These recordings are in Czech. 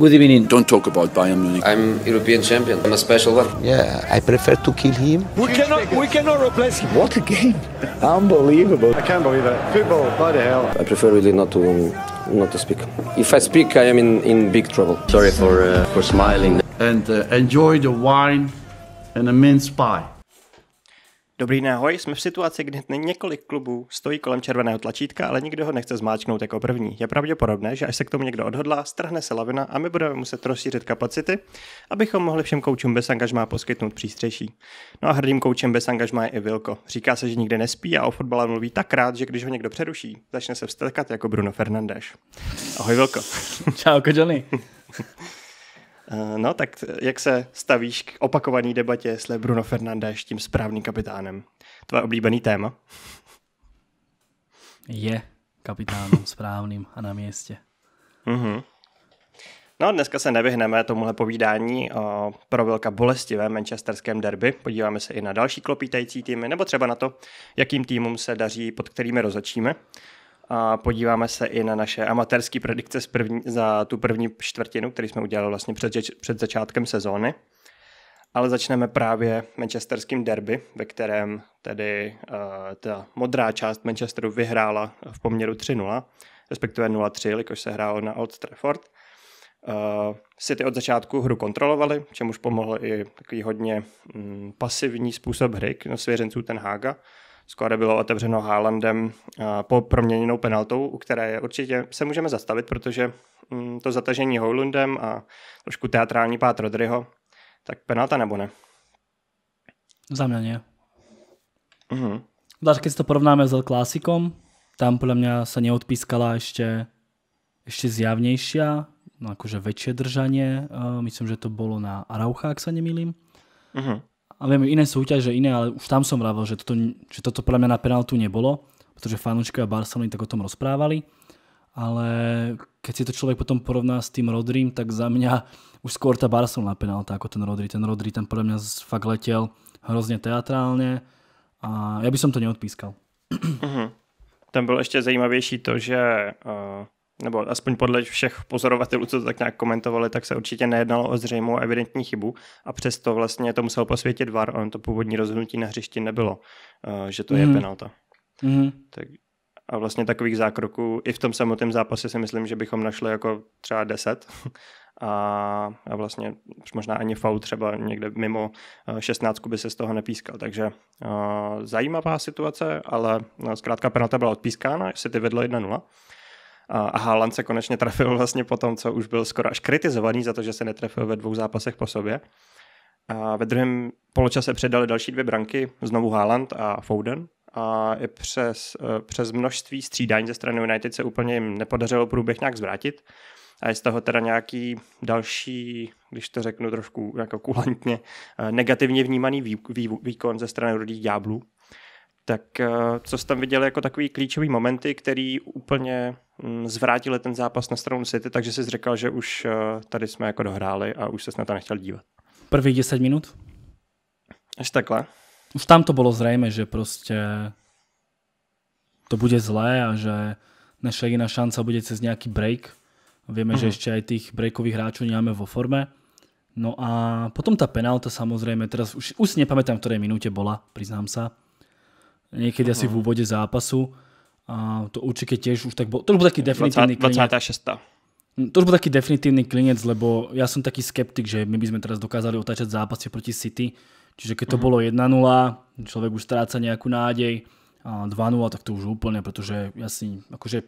What do you mean? Don't talk about Bayern Munich. I'm European champion. I'm a special one. Yeah, I prefer to kill him. We cannot, we cannot replace him. What a game! Unbelievable. I can't believe it. Football, the hell. I prefer really not to, not to speak. If I speak, I am in, in big trouble. Sorry for uh, for smiling. And uh, enjoy the wine and a mince pie. Dobrý den, ahoj. Jsme v situaci, kdy několik klubů stojí kolem červeného tlačítka, ale nikdo ho nechce zmáčknout jako první. Je pravděpodobné, že až se k tomu někdo odhodlá, strhne se lavina a my budeme muset rozšířit kapacity, abychom mohli všem koučům bez angažmá poskytnout přístřeší. No a hrdým koučem bez angažmá je i Vilko. Říká se, že nikdy nespí a o fotbale mluví tak rád, že když ho někdo přeruší, začne se vstekat jako Bruno Fernandes. Ahoj Vilko. Čau, Johnny. Eh, no, tak jak se stavíš k opakované debatě, jestli Bruno Fernandes tím správným kapitánem? Tvoje oblíbený téma? Je kapitánem správným a na městě. Mm-hmm. No, dneska se nevyhneme tomuhle povídání o pro bolestivé manchesterském derby. Podíváme se i na další klopítající týmy, nebo třeba na to, jakým týmům se daří, pod kterými rozočíme a podíváme se i na naše amatérské predikce z první, za tu první čtvrtinu, který jsme udělali vlastně před, před začátkem sezóny. Ale začneme právě manchesterským derby, ve kterém tedy uh, ta modrá část Manchesteru vyhrála v poměru 3-0, respektive 0-3, jelikož se hrálo na Old Trafford. Uh, City od začátku hru kontrolovali, čemuž pomohl i takový hodně mm, pasivní způsob hry no, svěřenců Ten Haga, Skóre bylo otevřeno Haalandem eh, po proměněnou penaltou, u které je určitě se můžeme zastavit, protože mm, to zatažení Houlundem a trošku teatrální pát Rodryho, tak penalta nebo ne? Za mě ne. mm když si to porovnáme s klasikom, tam podle mě se neodpískala ještě ještě zjavnější, no jakože větší držaně, eh, myslím, že to bylo na Araucha, jak se nemýlím. uh mhm. A viem, iné súťaže, iné, ale už tam som rával, že toto, že toto podľa mňa na penaltu nebolo, pretože a Barcelony tak o tom rozprávali, ale keď si to človek potom porovná s tým Rodrím, tak za mňa už skôr tá Barcelona penalta ako ten Rodri. Ten Rodri tam podľa mňa fakt letel hrozne teatrálne a já bych som to neodpískal. Mhm. Tam bylo ještě zajímavější to, že uh, nebo aspoň podle všech pozorovatelů, co to tak nějak komentovali, tak se určitě nejednalo o zřejmou evidentní chybu a přesto vlastně to musel posvětit VAR, on to původní rozhodnutí na hřišti nebylo, eh, že to mm. je mhm. penalta. Mm. Tak, a vlastně takových zákroků i v tom samotném zápase si myslím, že bychom našli jako třeba deset a, a vlastně možná ani faul třeba někde mimo eh, šestnáctku by se z toho nepískal. Takže uh, zajímavá situace, ale no, zkrátka penalta byla odpískána, se ty vedlo 1-0 a Haaland se konečně trefil vlastně po tom, co už byl skoro až kritizovaný za to, že se netrefil ve dvou zápasech po sobě. A ve druhém poločase předali další dvě branky, znovu Haaland a Foden. A i přes, e, přes množství střídání ze strany United se úplně jim nepodařilo průběh nějak zvrátit. A je z toho teda nějaký další, když to řeknu trošku jako kulantně, e, negativně vnímaný vý, vý, výkon ze strany rodí ďáblů. Tak eh, co jste tam viděl jako takový klíčový momenty, který úplně mm, zvrátili ten zápas na stranu City, takže jsi řekl, že už eh, tady jsme jako dohráli a už se na to nechtěl dívat. Prvých 10 minut. Až takhle. Už tam to bylo zřejmé, že prostě to bude zlé a že naše jediná šance bude cez nějaký break. Víme, mm-hmm. že mhm. ještě i těch breakových hráčů nemáme vo forme. No a potom ta penalta samozřejmě, teraz už, už si nepamätám, v které minutě bola, priznám se niekedy asi uh-huh. v úvode zápasu. A to určite tiež už tak bol, to už bol taký definitívny 20, 26. Hm, to už bol taký definitívny klinec, lebo ja som taký skeptik, že my by sme teraz dokázali otáčať zápasy proti City. Čiže keď to uh-huh. bolo 1-0, človek už stráca nejakú nádej, 2-0, tak to už úplne, pretože ja si, akože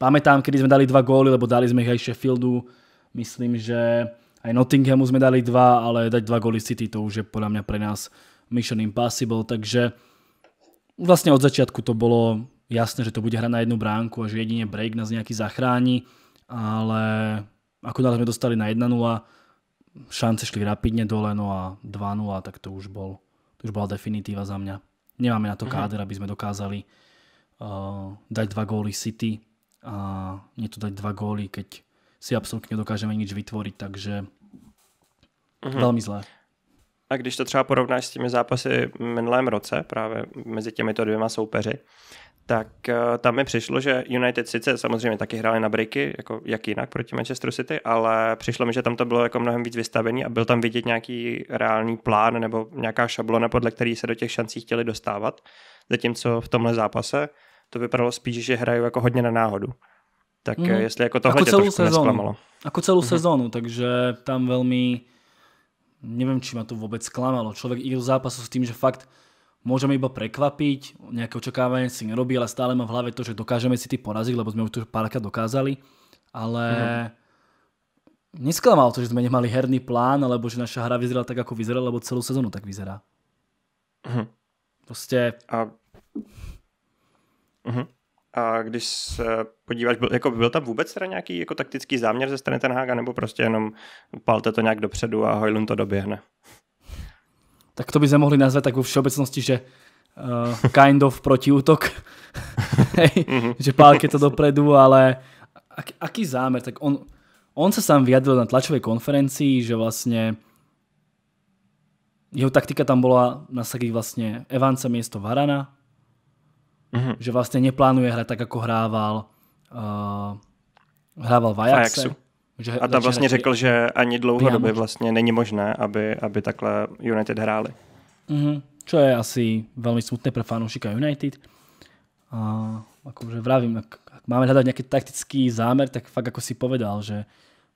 pamätám, kedy sme dali dva góly, lebo dali sme ich aj Sheffieldu, myslím, že aj Nottinghamu sme dali dva, ale dať dva góly City, to už je podľa mňa pre nás mission impossible, takže Vlastne od začiatku to bolo jasné, že to bude hra na jednu bránku a že jedine break nás nejaký zachráni, ale ako náhle sme dostali na 1-0, šance šli rapidne dole, no a 2-0, tak to už, bol, to už bola definitíva za mňa. Nemáme na to mhm. káder, aby sme dokázali uh, dať dva góly City a nie to dať dva góly, keď si absolútne dokážeme nič vytvoriť, takže uh-huh. veľmi zlé. A když to třeba porovnáš s těmi zápasy minulém roce, právě mezi těmito dvěma soupeři, tak eh, tam mi přišlo, že United sice samozřejmě taky hráli na breaky, jako jak jinak proti Manchester City, ale přišlo mi, že tam to bylo jako mnohem víc vystavení a byl tam vidět nějaký reálný plán nebo nějaká šablona, podle který se do těch šancí chtěli dostávat. Zatímco v tomhle zápase to vypadalo spíš, že hrají jako hodně na náhodu. Tak mm. jestli jako, jako tohle jako celou trošku sezónu. Jako celou mm. sezónu, takže tam velmi neviem, či ma to vôbec klamalo. Človek ide do zápasu s tým, že fakt môžeme iba prekvapiť, nejaké očakávanie si nerobí, ale stále má v hlave to, že dokážeme si ty poraziť, lebo sme už to párkrát dokázali. Ale mm. nesklamal to, že sme nemali herný plán, alebo že naša hra vyzerala tak, ako vyzerala, lebo celú sezónu tak vyzerá. Mm. Prostě... A... Mhm. A když se podíváš, byl, jako byl tam vůbec teda nějaký jako taktický záměr ze strany Tenhága, nebo prostě jenom palte to nějak dopředu a Hojlund to doběhne? Tak to by se mohli nazvat tak v všeobecnosti, že uh, kind of protiútok. Hej, mhm. že pálke to dopredu, ale ak, aký zámer? Tak on, on se sám vyjadril na tlačovej konferencii, že vlastně jeho taktika tam bola nasadiť vlastne Evanca miesto Varana, Mm-hmm. Že vlastně neplánuje hrať tak, jako hrával uh, hrával v Ajaxe. Ajaxu. Že a tam vlastně řekl, že ani dlouhodobě vlastně není možné, aby, aby takhle United hráli. Mm-hmm. Čo je asi velmi smutné pro fanoušika United. A akože vravím, ak, ak máme hledat nějaký taktický zámer, tak fakt jako si povedal, že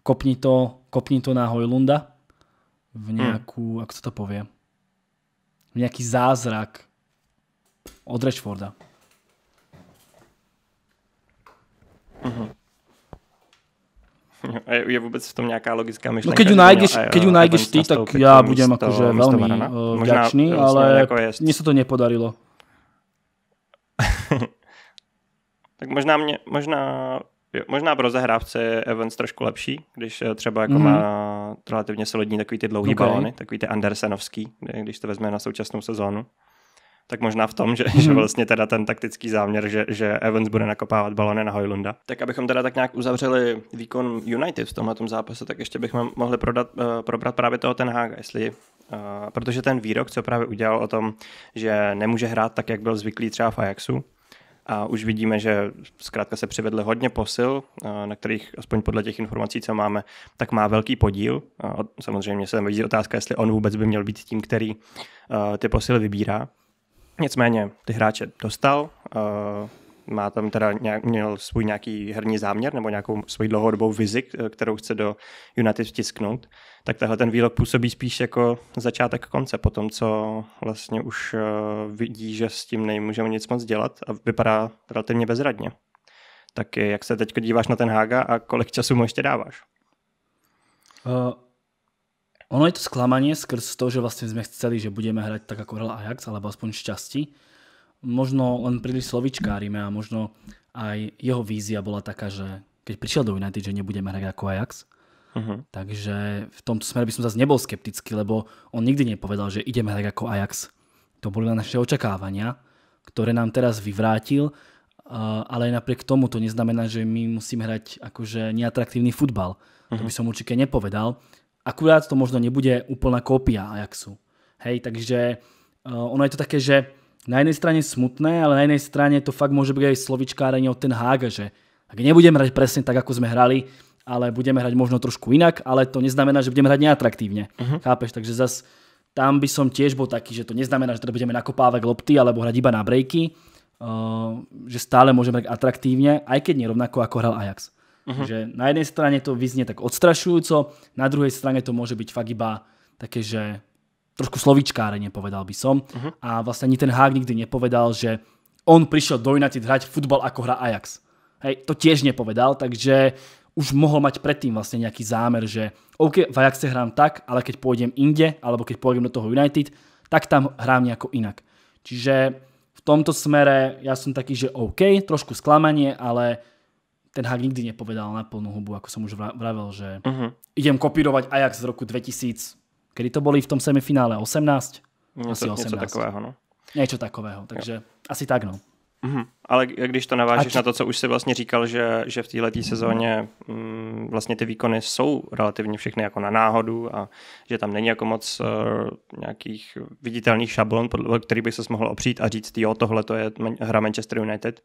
kopni to, kopni to na Hojlunda v mhm. nějakou. mm. ako to, to povie, v nějaký zázrak od Rashforda. Uh-huh. A je, je vůbec v tom nějaká logická myšlenka? No keď ju nájdeš, keď ju nájdeš ty, tak já budem akože velmi uh, eh, vďačný, ale jako mně se to nepodarilo. tak možná mě, možná Jo, možná pro zahrávce je Evans trošku lepší, když eh, třeba jako mm-hmm. má mhm. relativně solidní takový ty dlouhý okay. balony, takový ty Andersenovský, když to vezme na současnou sezónu tak možná v tom, že, hmm. že vlastně teda ten taktický záměr, že, že Evans bude nakopávat balony na Hojlunda. Tak abychom teda tak nějak uzavřeli výkon United v tomhle zápase, tak ještě bychom mohli prodat, uh, probrat právě toho ten Haga, jestli Uh, protože ten výrok, co právě udělal o tom, že nemůže hrát tak, jak byl zvyklý třeba v Ajaxu, a už vidíme, že zkrátka se přivedly hodně posil, eh, na kterých, aspoň podle těch informací, co máme, tak má velký podíl. Samozřejmě se tam vidí otázka, jestli on vůbec by měl být tím, který ty posily vybírá. Nicméně ty hráče dostal, uh, má tam teda nějak, měl svůj nějaký herní záměr nebo nějakou svoji dlouhodobou vizi, eh, kterou chce do United vtisknout, tak tahle ten výrok působí spíš jako začátek konce, po tom, co vlastně už uh, vidí, že s tím nemůžeme nic moc dělat a vypadá relativně bezradně. Tak jak se teď díváš na ten Haga a kolik času mu ještě dáváš? Uh... Ono je to sklamanie skrz to, že vlastne sme chceli, že budeme hrať tak, ako hral Ajax, alebo aspoň šťastí. Možno len príliš slovičkárime a možno aj jeho vízia bola taká, že keď prišiel do United, že nebudeme hrať ako Ajax. Uh-huh. Takže v tomto smere by som zase nebol skeptický, lebo on nikdy nepovedal, že ideme hrať ako Ajax. To boli naše očakávania, ktoré nám teraz vyvrátil, ale napriek tomu to neznamená, že my musíme hrať akože neatraktívny futbal. Uh-huh. To mhm. by som určite nepovedal akurát to možno nebude úplná kópia Ajaxu. Hej, takže uh, ono je to také, že na jednej strane smutné, ale na jednej strane to fakt môže byť aj slovičkárenie od ten hág, že ak nebudeme hrať presne tak, ako sme hrali, ale budeme hrať možno trošku inak, ale to neznamená, že budeme hrať neatraktívne. Uh-huh. Chápeš? Takže zas tam by som tiež bol taký, že to neznamená, že teda budeme nakopávať lopty alebo hrať iba na breaky, uh, že stále môžeme hrať atraktívne, aj keď nerovnako ako hral Ajax. Uh-huh. Že na jednej strane to vyznie tak odstrašujúco, na druhej strane to môže byť fakt iba také, že trošku slovíčkárenie, povedal by som. Uh-huh. A vlastne ani ten Hák nikdy nepovedal, že on prišiel do United hrať futbal ako hra Ajax. Hej, to tiež nepovedal, takže už mohol mať predtým vlastne nejaký zámer, že OK, v Ajaxe hrám tak, ale keď pôjdem inde, alebo keď pôjdem do toho United, tak tam hrám nejako inak. Čiže v tomto smere ja som taký, že OK, trošku sklamanie, ale ten hák nikdy nepovedal na plnú hubu, ako som už vravel, že uh-huh. idem kopírovať Ajax z roku 2000. Kedy to boli v tom semifinále? 18? No, asi 18. Něco takového, no. Něco takového, takže asi tak, no. Mm-hmm. Ale když to navážeš na to, co už si vlastně říkal, že, že v této sezóně mm, vlastně ty výkony jsou relativně všechny jako na náhodu a že tam není jako moc uh, nějakých viditelných šablon, podle který bych se mohl opřít a říct, jo, tohle to je hra Manchester United,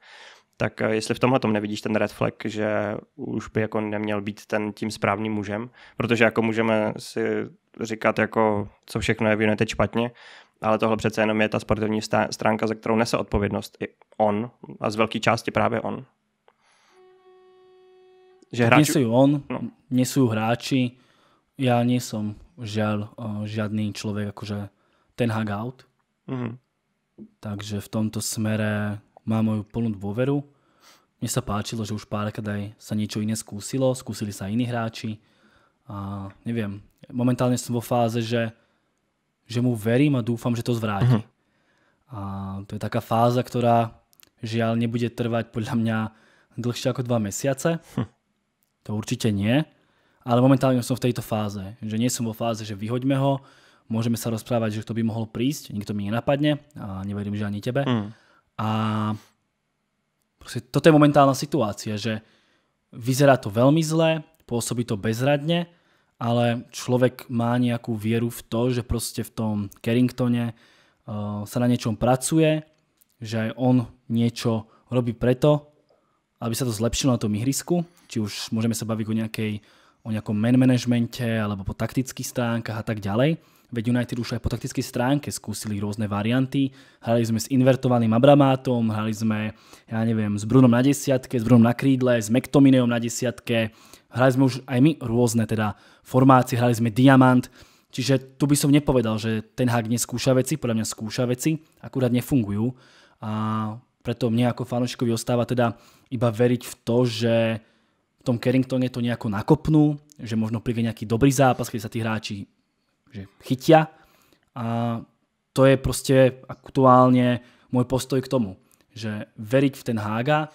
tak eh, jestli v tomhle tom nevidíš ten red flag, že už by jako neměl být ten tím správným mužem, protože jako můžeme si říkat jako, co všechno je v United špatně, ale tohle přece jenom je ta sportovní stránka, za kterou nese odpovědnost i on a z velké části právě on. Že hráči... Nesú on, no. nesú hráči, já nejsem žel eh, žádný člověk, jakože ten hangout, mm -hmm. takže v tomto smere má moju plnú dôveru. Mne sa páčilo, že už párkrát aj sa niečo iné skúsilo, skúsili sa iní hráči a neviem, momentálne som vo fáze, že, že mu verím a dúfam, že to zvráti. Uh-huh. A to je taká fáza, ktorá žiaľ nebude trvať podľa mňa dlhšie ako dva mesiace. -huh. Hm. To určite nie. Ale momentálne som v tejto fáze, že nie som vo fáze, že vyhoďme ho, môžeme sa rozprávať, že kto by mohol prísť, nikto mi nenapadne a neverím, že ani tebe. -huh. Mhm. A proste toto je momentálna situácia, že vyzerá to veľmi zle, pôsobí to bezradne, ale človek má nejakú vieru v to, že proste v tom Carringtone uh, sa na niečom pracuje, že aj on niečo robí preto, aby sa to zlepšilo na tom ihrisku, či už môžeme sa baviť o, nejakej, o nejakom man managemente alebo po taktických stránkach a tak ďalej. Veď United už aj po taktickej stránke skúsili rôzne varianty. Hrali sme s invertovaným Abramátom, hrali sme, ja neviem, s Brunom na desiatke, s Brunom na krídle, s McTominayom na desiatke. Hrali sme už aj my rôzne teda formácie, hrali sme Diamant. Čiže tu by som nepovedal, že ten hák neskúša veci, podľa mňa skúša veci, akurát nefungujú. A preto mne ako fanočkovi ostáva teda iba veriť v to, že v tom Carringtone to nejako nakopnú, že možno príde nejaký dobrý zápas, keď sa tí hráči že chytia a to je prostě aktuálně můj postoj k tomu, že veriť v ten Hága,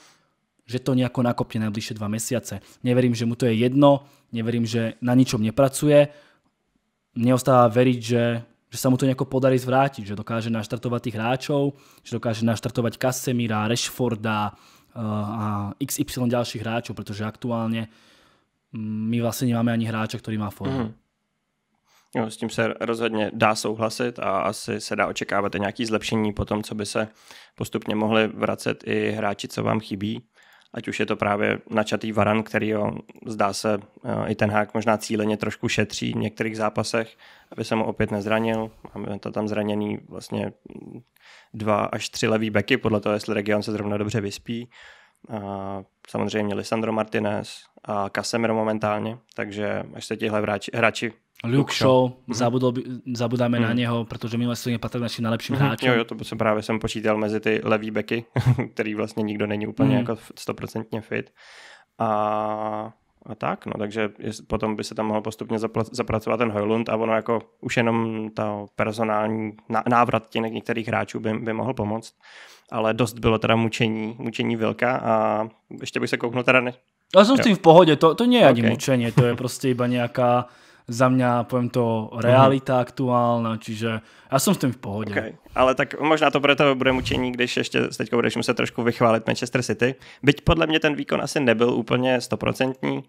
že to nejako nakopne najbližšie dva mesiace. Neverím, že mu to je jedno, neverím, že na ničom nepracuje, neostáva veriť, že, že sa mu to nejako podarí zvrátiť, že dokáže naštartovať tých hráčov, že dokáže naštartovať Kasemíra, Rashforda eh, a XY ďalších hráčov, pretože aktuálne mm, my vlastne nemáme ani hráča, ktorý má formu. Mm. Jo, s tím se rozhodně dá souhlasit a asi se dá očekávat i nějaké zlepšení po tom, co by se postupně mohli vracet i hráči, co vám chybí. Ať už je to právě načatý Varan, který ho, zdá se i ten hák možná cíleně trošku šetří v některých zápasech, aby se mu opět nezranil. Máme to tam zraněný vlastně dva až tři levý beky, podle toho, jestli region se zrovna dobře vyspí. A samozřejmě Lisandro Martinez a Casemiro momentálně, takže až se tihle hráči, hráči Luke Shaw, mm-hmm. zabudáme mm-hmm. na mhm. něho, protože minulé sezóně patřil našim nejlepším mm-hmm. hráčům. Jo, jo, to jsem právě jsem počítal mezi ty levý beky, který vlastně nikdo není úplně mm. jako stoprocentně fit. A, a tak, no, takže jest, potom by se tam mohl postupně zapl- zapracovat ten Hojlund a ono jako už jenom ta personální návrat těch některých hráčů by, by mohl pomoct. Ale dost bylo teda mučení, mučení Vilka a ještě bych se kouknul teda... Ne... Já jsem jo. s tím v pohodě, to, to není ani okay. mučení, to je prostě iba nějaká za mňa, poviem to, realita mm. aktuálna, čiže já jsem s tím v pohodě. Okay. Ale tak možná to pro tebe bude mučení, když ještě teďka budeš muset trošku vychválit Manchester City. Byť podle mě ten výkon asi nebyl úplně stoprocentní,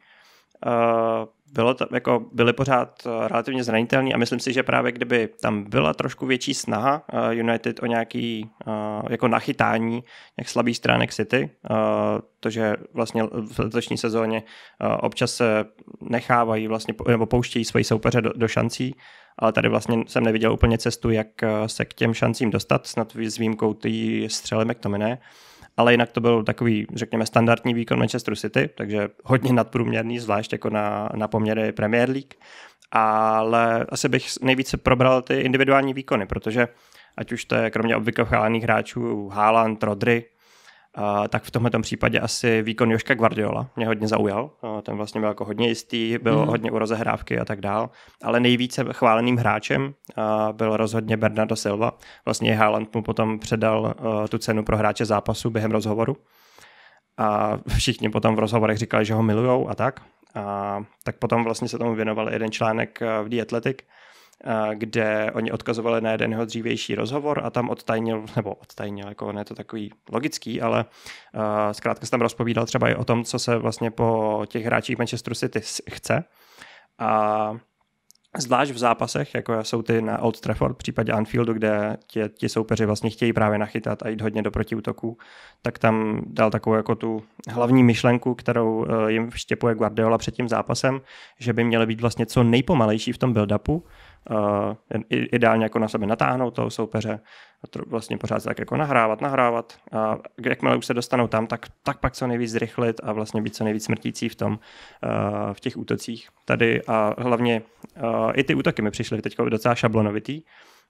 Eh, bylo to, jako byly pořád eh, relativně zranitelní a myslím si, že právě kdyby tam byla trošku větší snaha eh, United o nějaký jako nachytání jak slabých stránek City, to, že vlastně v letošní sezóně občas se nechávají vlastně, nebo pouštějí svoji soupeře do, do šancí, ale tady vlastně jsem neviděl úplně cestu, jak se k těm šancím dostat, snad s výjimkou ty střely ne? ale jinak to byl takový, řekněme, standardní výkon Manchester City, takže hodně nadprůměrný, zvlášť jako na, na poměry Premier League. Ale asi bych nejvíce probral ty individuální výkony, protože ať už to je kromě obvykle hráčů Haaland, Rodry, tak v tomto případě asi výkon Joška Guardiola mě hodně zaujal. ten vlastně byl jako hodně jistý, byl mm. hodně u rozehrávky a tak dál. Ale nejvíce chváleným hráčem byl rozhodně Bernardo Silva. Vlastně Haaland mu potom předal eh, tu cenu pro hráče zápasu během rozhovoru. A všichni potom v rozhovorech říkali, že ho milujou a tak. A tak potom vlastně se tomu věnoval jeden článek eh, v The Athletic, Eh, kde oni odkazovali na jeden jeho dřívější rozhovor a tam odtajnil, nebo odtajnil, jako je to takový logický, ale eh, zkrátka se tam rozpovídal třeba i o tom, co se vlastně po těch hráčích Manchester City chce. A Zvlášť v zápasech, jako jsou ty na Old Trafford, v případě Anfieldu, kde ti, ti soupeři vlastně chtějí právě nachytat a jít hodně do protiútoků, tak tam dal takovou jako tu hlavní myšlenku, kterou eh, jim vštěpuje Guardiola před tím zápasem, že by měly být vlastně co nejpomalejší v tom build-upu, uh, ideálně jako na sebe natáhnout toho soupeře, vlastně pořád tak jako nahrávat, nahrávat a jakmile už se dostanou tam, tak, tak pak co nejvíc zrychlit a vlastně být co nejvíc smrtící v tom, uh, v těch útocích tady a hlavně uh, i ty útoky mi přišly teď docela šablonovitý,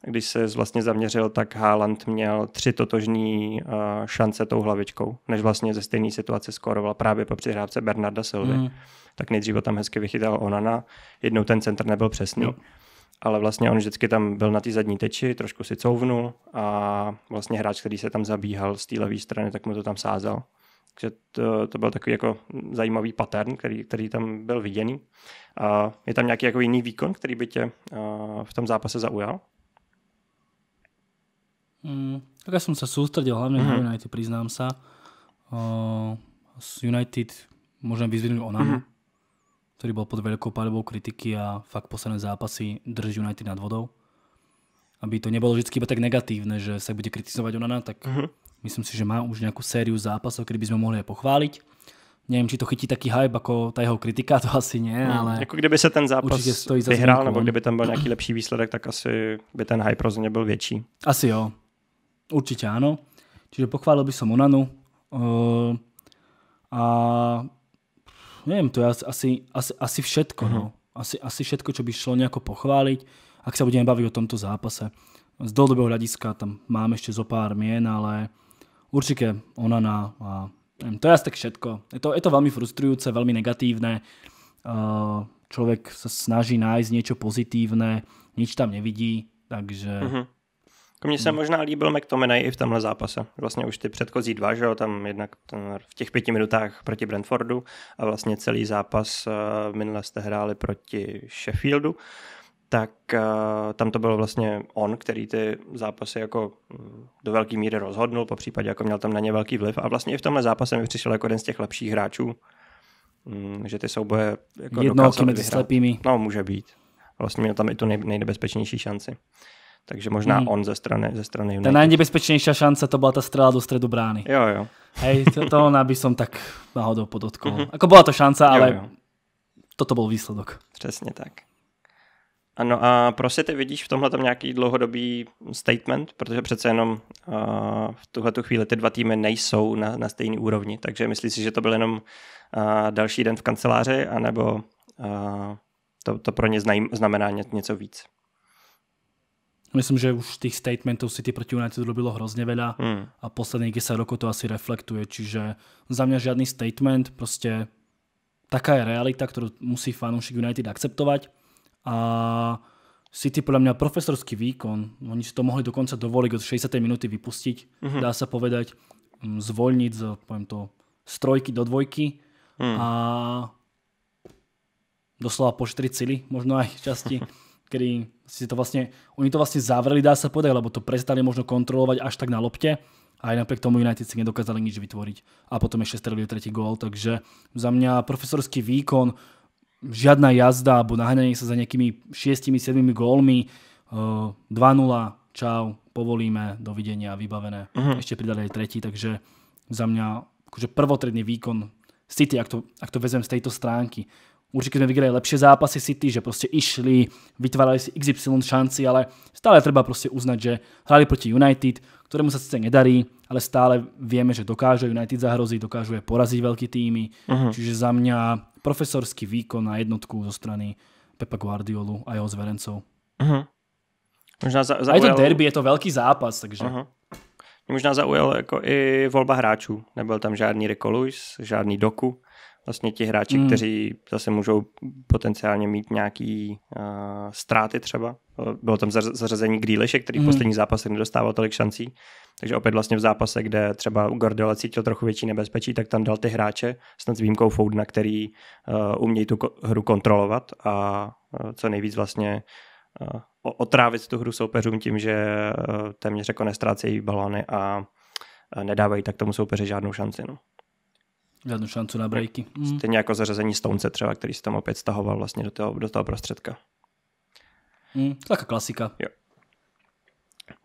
když se vlastně zaměřil, tak Haaland měl tři totožní uh, šance tou hlavičkou, než vlastně ze stejné situace skoroval právě po přihrávce Bernarda Silvy. Mm. Tak nejdřív tam hezky vychytal Onana, jednou ten centr nebyl přesný. Jo ale vlastně on vždycky tam byl na té zadní teči, trošku si couvnul a vlastně hráč, který se tam zabíhal z té levé strany, tak mu to tam sázel. Takže to, to byl takový jako zajímavý pattern, který, který tam byl viděný. A je tam nějaký jako jiný výkon, který by tě v tom zápase zaujal? Mm, tak ja som sa sústredil hlavne mm-hmm. na mhm. United, Přiznám se, Uh, United môžem o nám. Mm-hmm ktorý bol pod veľkou paľbou kritiky a fakt posledné zápasy drží United nad vodou. Aby to nebolo vždy iba tak negatívne, že sa bude kritizovať Onana, tak uh-huh. myslím si, že má už nejakú sériu zápasov, ktorý by sme mohli aj pochváliť. Neviem, či to chytí taký hype jako tá jeho kritika, to asi ne, mhm. ale... Jako kdyby se ten zápas vyhral, vyhrál, nebo no. kdyby tam byl nějaký lepší výsledek, tak asi by ten hype rozhodne byl větší. Asi jo. Určitě ano. Čiže pochválil by som Onanu. Uh, a neviem, to je asi, asi, asi všetko. Uh-huh. No. Mhm. Asi, asi všetko, čo by šlo nejako pochváliť, ak sa budeme baviť o tomto zápase. Z dlhodobého hľadiska tam máme ešte zo pár mien, ale určite ona na... A, to je asi tak všetko. Je to, je to veľmi frustrujúce, veľmi negatívne. Uh, človek sa snaží nájsť niečo pozitívne, nič tam nevidí, takže... Uh-huh. Jako mně se hmm. možná líbil McTominay i v tomhle zápase. Vlastně už ty předchozí dva, že jo, tam jednak v těch pěti minutách proti Brentfordu a vlastně celý zápas eh, minule jste hráli proti Sheffieldu, tak eh, tam to byl vlastně on, který ty zápasy jako mm, do velké míry rozhodnul, po případě jako měl tam na ně velký vliv a vlastně i v tomhle zápase mi přišel jako jeden z těch lepších hráčů, mm, že ty souboje jako Jednouky vyhrát. slepými. No, může být. Vlastně měl tam i tu nej, nejnebezpečnější šanci. Takže možná hmm. on ze strany, ze strany United. Tá šance to byla ta strela do středu brány. Jo, jo. Hej, to, to ona by som tak náhodou podotkol. Mm-hmm. Ako byla to šance, ale jo, jo. toto byl výsledok. Přesně tak. Ano a prostě ty vidíš v tomhle tam nějaký dlouhodobý statement, protože přece jenom uh, v tuhle chvíli ty dva týmy nejsou na, na stejné úrovni, takže myslíš si, že to byl jenom uh, další den v kanceláři, anebo uh, to, to pro ně znamená něco víc? Myslím, že už tých statementov City proti United robilo hrozne veľa mm. a posledných 10 rokov to asi reflektuje, čiže za mňa žiadny statement, proste taká je realita, ktorú musí fanúšik United akceptovať a City podľa mňa profesorský výkon, oni si to mohli dokonca dovoliť od 60. minúty vypustiť, mm-hmm. dá sa povedať, mm, zvolniť z, poviem to, z trojky do dvojky mm. a doslova poštriť sily, možno aj časti. kedy si to vlastne, oni to vlastne zavreli, dá sa povedať, lebo to prestali možno kontrolovať až tak na lopte. A aj napriek tomu United si nedokázali nič vytvoriť. A potom ešte strelili tretí gól, takže za mňa profesorský výkon, žiadna jazda alebo naháňanie sa za nejakými 6-7 gólmi, 2-0, eh, čau, povolíme, dovidenia, vybavené. Uh-huh. Ešte pridali aj tretí, takže za mňa akože prvotredný výkon City, ak to, ak to vezmem z tejto stránky. Určitě jsme vygrali lepší zápasy City, že prostě išli, vytvárali si XY šanci, ale stále treba prostě uznat, že hráli proti United, kterému se sice nedarí, ale stále víme, že dokáže United zahrozit, dokáže je porazit velký týmy. Uh-huh. Čiže za mě profesorský výkon na jednotku zo strany Pepa Guardiolu a jeho zverencov. Uh-huh. Mhm. Možná za, zaujal... A je to derby, je to velký zápas, takže... Uh-huh. možná zaujal jako i volba hráčů. Nebyl tam žádný Rico žádný Doku, vlastně ti hráči, mm. kteří zase můžou potenciálně mít nějaký uh, ztráty třeba. Eh, bylo tam zařazení Grealish, který mm. v hmm. posledních nedostával tolik šancí, takže opět vlastně v zápase, kde třeba Guardiola cítil trochu větší nebezpečí, tak tam dal ty hráče, snad s výjimkou Foudna, který uh, umějí tu ko- hru kontrolovat a uh, co nejvíc vlastně uh, otrávit tu hru soupeřům tím, že uh, téměř jako nestrácejí balony a uh, nedávají tak tomu soupeři žádnou šanci. No. Žádnou šancu na breaky. No, mm. Stejně jako zařazení Stonce třeba, který se tam opět stahoval vlastně do toho, do toho prostředka. Mm, taká klasika. Jo.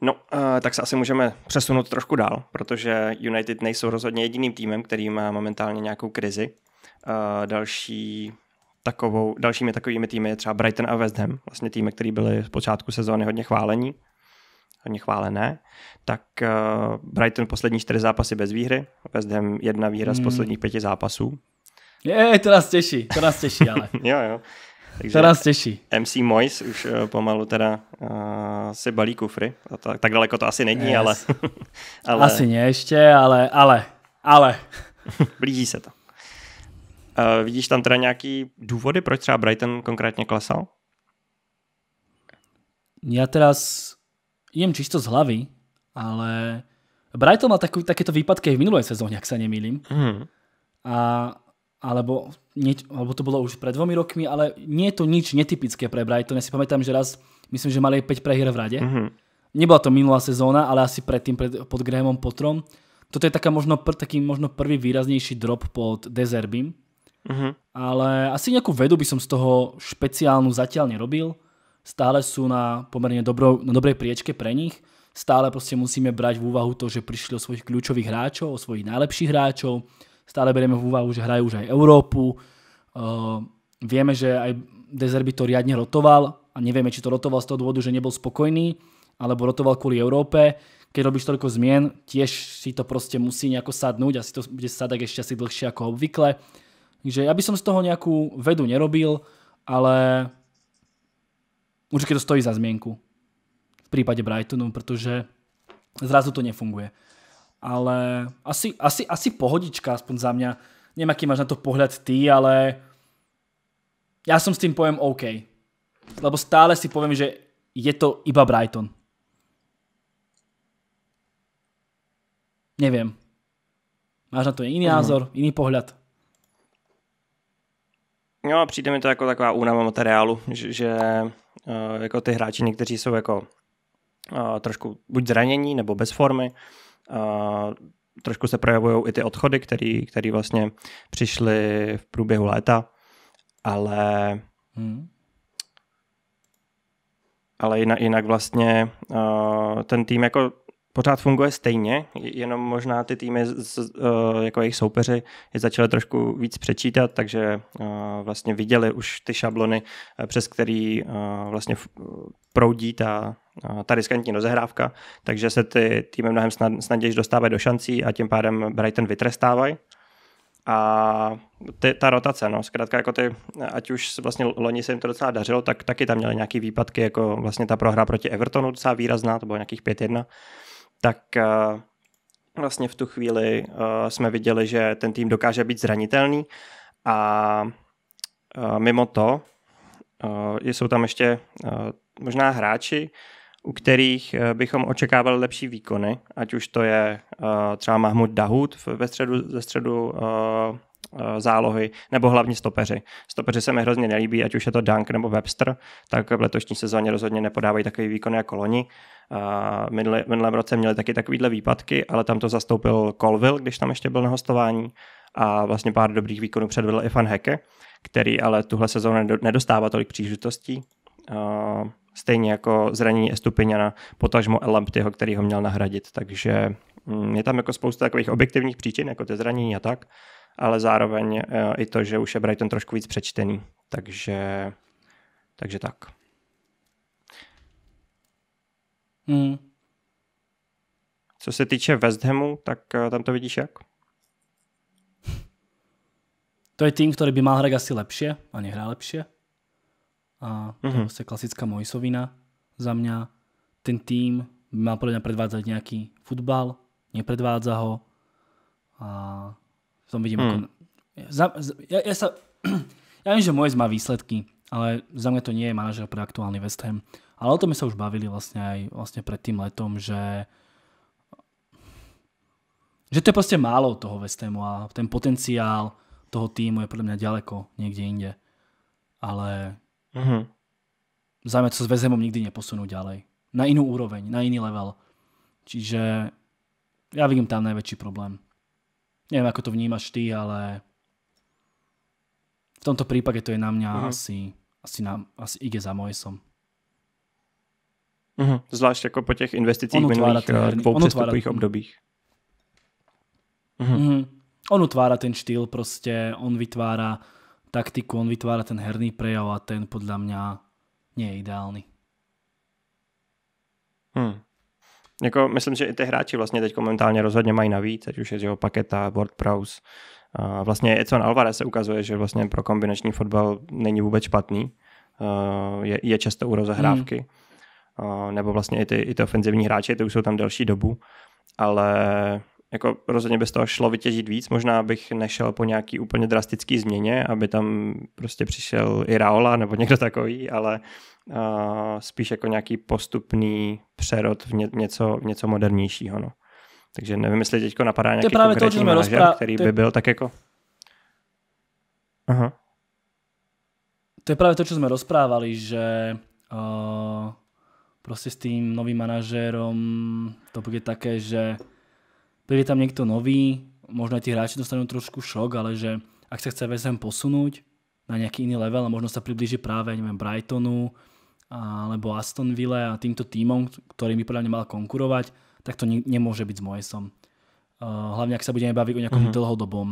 No, tak se asi můžeme přesunout trošku dál, protože United nejsou rozhodně jediným týmem, který má momentálně nějakou krizi. Další takovou, dalšími takovými týmy je třeba Brighton a West Ham, vlastně týmy, které byly v počátku sezóny hodně chválení hodně chválené, tak uh, Brighton poslední čtyři zápasy bez výhry, West Ham jedna výhra hmm. z posledních pěti zápasů. Je, to nás těší, to nás těší, ale. jo, jo. Takže to nás těší. MC Mois už uh, pomalu teda uh, si balí kufry. A tak, tak daleko to asi není, yes. ale, ale... Asi ne ještě, ale, ale, ale. Blíží se to. Uh, vidíš tam teda nějaký důvody, proč třeba Brighton konkrétně klesal? Já teraz idem čisto z hlavy, ale Brighton mal takú, takéto výpadky aj v minulej sezóne, ak sa nemýlim. Mm. A, alebo, nie, alebo to bolo už pred dvomi rokmi, ale nie je to nič netypické pre Brighton. Ja si pamätám, že raz, myslím, že mali 5 prehier v rade. Mm. Nebola to minulá sezóna, ale asi predtým pred, pod Grahamom Potrom. Toto je taká možno, pr, taký možno prvý výraznejší drop pod Dezerbim. Mm-hmm. Ale asi nejakú vedu by som z toho špeciálnu zatiaľ nerobil stále sú na pomerne dobro, na dobrej priečke pre nich. Stále prostě musíme brať v úvahu to, že prišli o svojich kľúčových hráčov, o svojich najlepších hráčov. Stále berieme v úvahu, že hrajú už aj Európu. Uh, vieme, že aj Dezerby to riadne rotoval a nevieme, či to rotoval z toho dôvodu, že nebol spokojný, alebo rotoval kvôli Európe. Keď robíš toľko zmien, tiež si to prostě musí nejako sadnúť, asi to bude sadať ešte asi dlhšie ako obvykle. Takže ja by som z toho nejakú vedu nerobil, ale určite to stojí za zmienku v prípade Brightonu, pretože zrazu to nefunguje. Ale asi, asi, asi pohodička aspoň za mňa. Neviem, aký máš na to pohľad ty, ale ja som s tým pojem OK. Lebo stále si poviem, že je to iba Brighton. Neviem. Máš na to iný uh mhm. názor, jiný pohled? No, přijde mi to jako taková únava materiálu, že, že Eh, jako ty hráči, někteří jsou jako eh, trošku buď zranění nebo bez formy, eh, trošku se projevují i ty odchody, které který vlastně přišly v průběhu léta, ale hmm. ale jinak, jinak vlastně ten tým jako pořád funguje stejně, jenom možná ty týmy z, eh, jako jejich soupeři je začaly trošku víc přečítat, takže eh, vlastně viděli už ty šablony, eh, přes který vlastně proudí ta, ta riskantní rozehrávka, takže se ty týmy mnohem snad, snadněji dostávají do šancí a tím pádem Brighton vytrestávají. A ty, ta rotace, no, zkrátka jako ty, ať už vlastně loni se jim to docela dařilo, tak taky tam měli nějaký výpadky, jako vlastně ta prohra proti Evertonu docela výrazná, to bylo nějakých 5-1, tak eh, vlastně v tu chvíli eh, jsme viděli, že ten tým dokáže být zranitelný a eh, mimo to jsou tam ještě možná hráči, u kterých bychom očekávali lepší výkony, ať už to je třeba Mahmud Dahoud ve středu, ze středu Eh, zálohy, nebo hlavně stopeři. Stopeři se mi hrozně nelíbí, ať už je to Dunk nebo Webster, tak v letošní sezóně rozhodně nepodávají takový výkon jako loni. Eh, Minulý, minulém roce měli taky takovýhle výpadky, ale tam to zastoupil Colville, když tam ještě byl na hostování a vlastně pár dobrých výkonů předvedl i Van Heke, který ale tuhle sezónu nedostává tolik příležitostí. Eh, stejně jako zranění Estupiňana, potažmo Elamptyho, který ho měl nahradit, takže mm, je tam jako spousta takových objektivních příčin, jako ty zranění a tak, ale zároveň eh, i to, že už je Brighton trošku víc přečtený. Takže, takže tak. Hmm. Co se týče West Hamu, tak eh, tam to vidíš jak? To je tým, který by mal hrať asi lepšie a nehrá lepšie. A to mm -hmm. je mhm. prostě klasická Mojsovina za mňa. Ten tým by mal podle mě predvádzať nejaký futbal, nepredvádza ho. A tom vidím hmm. jako... Za, za, ja, ja, sa, ja viem, že Moyes má výsledky, ale za mňa to nie je manažer pre aktuálny West Ham. Ale o tom sme sa už bavili vlastne aj vlastne pred tým letom, že že to je proste málo toho West Hamu a ten potenciál toho týmu je podľa mňa ďaleko niekde inde. Ale mm-hmm. za mňa to sa s West Hamom nikdy neposunú ďalej. Na inú úroveň, na iný level. Čiže já vidím tam největší problém. Neviem, ako to vnímaš ty, ale v tomto prípade to je na mňa uh-huh. asi, asi, na, asi ide za Moesom. Uh-huh. Mhm. Zvlášť jako po těch investicích minulých eh, dvou přestupových obdobích. Uh-huh. Uh-huh. On utvára ten štýl prostě, on vytvára taktiku, on vytvára ten herný prejav a ten podľa mňa nie je ideálny. Hmm. Jako, myslím, že i ty hráči vlastně teď momentálně rozhodně mají navíc, ať už je jeho paketa, Ward Prowse. A vlastně Edson Alvarez se ukazuje, že vlastně pro kombinační fotbal není vůbec špatný. Je, je často u rozehrávky. Hmm nebo vlastně i ty, i ty ofenzivní hráči, ty už jsou tam delší dobu, ale jako rozhodně z toho šlo vytěžit víc, možná bych nešel po nějaký úplně drastický změně, aby tam prostě přišel i Raola nebo někdo takový, ale uh, spíš jako nějaký postupný přerod v, ně, něco, něco modernějšího. No. Takže nevím, jestli teďko napadá nějaký právě konkrétní to, manažer, rozprá... který ty... by byl tak jako... Aha. To je právě to, co jsme rozprávali, že uh, prostě s tím novým manažérom to bude také, že príde tam niekto nový, možno aj tí hráči dostanú trošku šok, ale že ak sa chce VSM posunúť na nejaký iný level a možno sa priblíži práve, neviem, Brightonu alebo Astonville a týmto týmom, ktorý by podľa mňa mal konkurovať, tak to nemôže byť s Moesom. Hlavne ak sa budeme baviť o nejakom mm-hmm. dlhodobom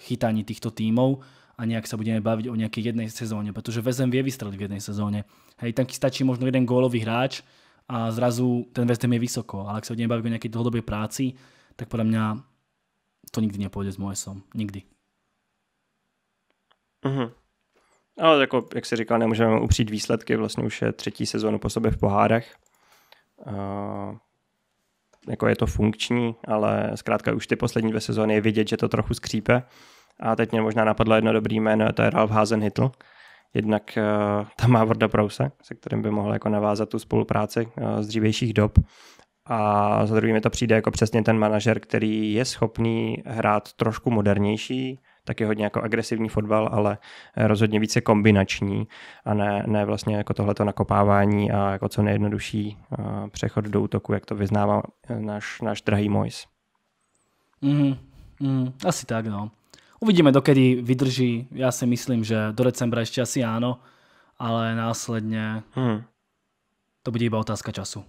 chytaní týchto týmov a nejak sa budeme baviť o nejakej jednej sezóne, pretože VSM vie vystreliť v jednej sezóne. Hej, tam stačí možno jeden gólový hráč a zrazu ten VSM je vysoko, ale ak sa budeme baviť o nejakej dlhodobej práci, tak podľa mňa to nikdy nepôjde s Moesom. Nikdy. Mm-hmm. Ale jako, jak si říkal, nemůžeme upřít výsledky, vlastně už je třetí sezónu po sobě v pohárech. Uh, jako je to funkční, ale zkrátka už ty poslední dvě sezóny je vidět, že to trochu skřípe. A teď mě možná napadlo jedno dobrý jméno, to je Ralf Hasenhytl. Jednak uh, tam má Vorda Prouse, se kterým by mohl jako navázat tu spolupráci uh, z dřívějších dob. A za druhý mi to přijde jako přesně ten manažer, který je schopný hrát trošku modernější, taky hodně jako agresivní fotbal, ale rozhodně více kombinační a ne, ne vlastně jako tohleto nakopávání a jako co nejjednodušší eh, přechod do útoku, jak to vyznává eh, náš, náš drahý Mois. Mm, mm, asi tak, no. Uvidíme, dokedy vydrží. Já si myslím, že do decembra ještě asi ano, ale následně hmm. to bude iba otázka času.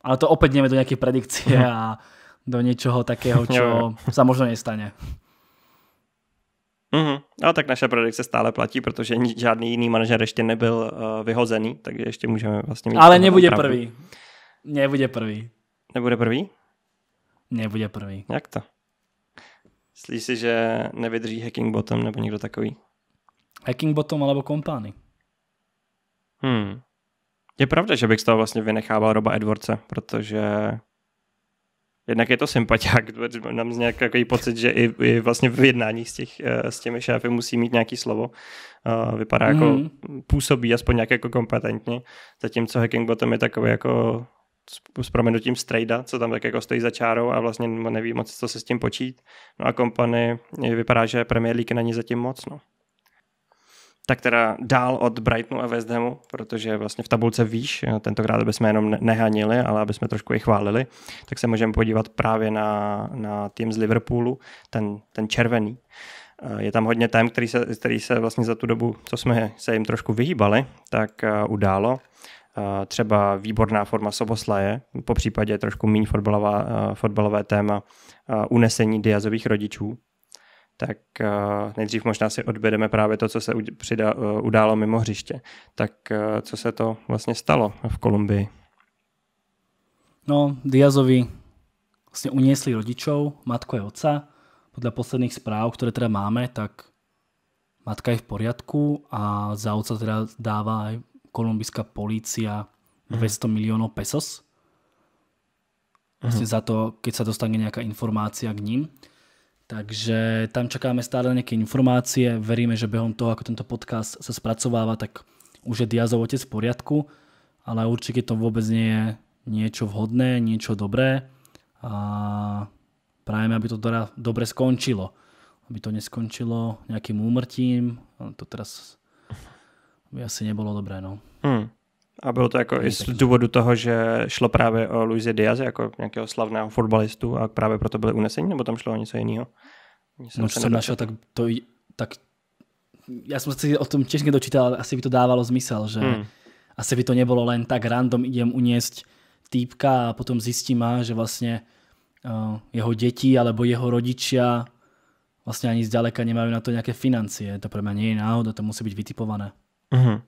Ale to opäť ideme do nejaké predikcie mhm. a do niečoho takého, čo sa možno nestane. Mm-hmm. A tak naše predikce stále platí, protože žádný jiný manažer ještě nebyl uh, vyhozený, takže ještě můžeme vlastně mít... Ale nebude pravdu. prvý. Nebude prvý. Nebude prvý? Nebude prvý. Jak to? Myslíš si, že nevydrží Hacking Bottom nebo někdo takový? Hacking Bottom alebo kompány. Hmm. Je pravda, že bych z toho vlastně vynechával Roba Edwardse, protože jednak je to sympatiák, nám z nějaký pocit, že i, i vlastně v jednáních s, těch, eh, s těmi šéfy musí mít nějaký slovo. Eh, vypadá jako, mm. působí aspoň nějak jako kompetentně, zatímco Hackingbottom je takový jako s, s proměnutím strejda, co tam tak jako stojí za čárou a vlastně neví moc, co se s tím počít. No a kompany vypadá, že Premier League není zatím moc, no tak teda dál od Brightonu a West Hamu, protože vlastně v tabulce výš, eh, tentokrát aby jsme jenom nehanili, ale aby jsme trošku i chválili, tak se můžeme podívat právě na, na tým z Liverpoolu, ten, ten červený. Eh, je tam hodně tém, který se, který se vlastně za tu dobu, co jsme se jim trošku vyhýbali, tak eh, událo třeba výborná forma Soboslaje, po případě trošku méně fotbalová, fotbalové téma unesení Diazových rodičů, tak uh, nejdřív možná si odbědeme právě to, co se přida, uh, událo mimo hřiště. Tak uh, co se to vlastně stalo v Kolumbii? No, Diazovi vlastně uniesli rodičov, matku je otca. Podle posledních správ, které teda máme, tak matka je v poriadku a za otca teda dává aj kolumbijská polícia 200 200 milionů pesos. Vlastně hmm. za to, keď se dostane nějaká informácia k ním. Takže tam čakáme stále na nějaké informácie. Veríme, že během toho, ako tento podcast se spracovává, tak už je Diazov otec v poriadku, ale určitě to vůbec nie je niečo vhodné, niečo dobré a prajeme, aby to teda dobre skončilo. Aby to neskončilo nějakým úmrtím, to teraz by asi nebylo dobré. No. Hmm. A bylo to jako i z důvodu toho, že šlo právě o Luise Diaz jako nějakého slavného fotbalistu a právě proto byly unesení, nebo tam šlo o něco jiného? No, co jsem našel, tak to, tak já jsem se o tom těžně dočítal, ale asi by to dávalo zmysel, že hmm. asi by to nebylo len tak random, idem uniesť týpka a potom zjistím, že vlastně uh, jeho děti alebo jeho rodičia vlastně ani zďaleka nemají na to nějaké financie. To pro mě není náhoda, to musí být vytipované. Mm-hmm.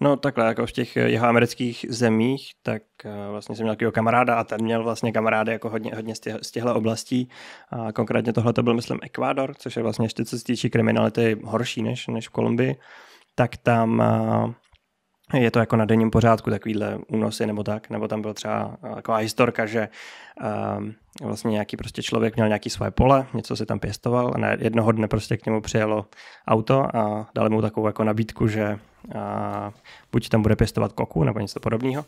No takhle, jako v těch eh, jeho amerických zemích, tak eh, vlastně jsem měl takového kamaráda a ten měl vlastně kamarády jako hodně, hodně z, z těchto oblastí. A konkrétně tohle to byl, myslím, Ekvádor, což je vlastně ještě co se týče kriminality horší než, než v Kolumbii. Tak tam eh, je to jako na denním pořádku takovýhle únosy nebo tak, nebo tam byla třeba taková historka, že um, vlastně nějaký prostě člověk měl nějaký svoje pole, něco si tam pěstoval a na jednoho dne prostě k němu přijelo auto a dali mu takovou jako nabídku, že a buď tam bude pěstovat koku nebo něco podobného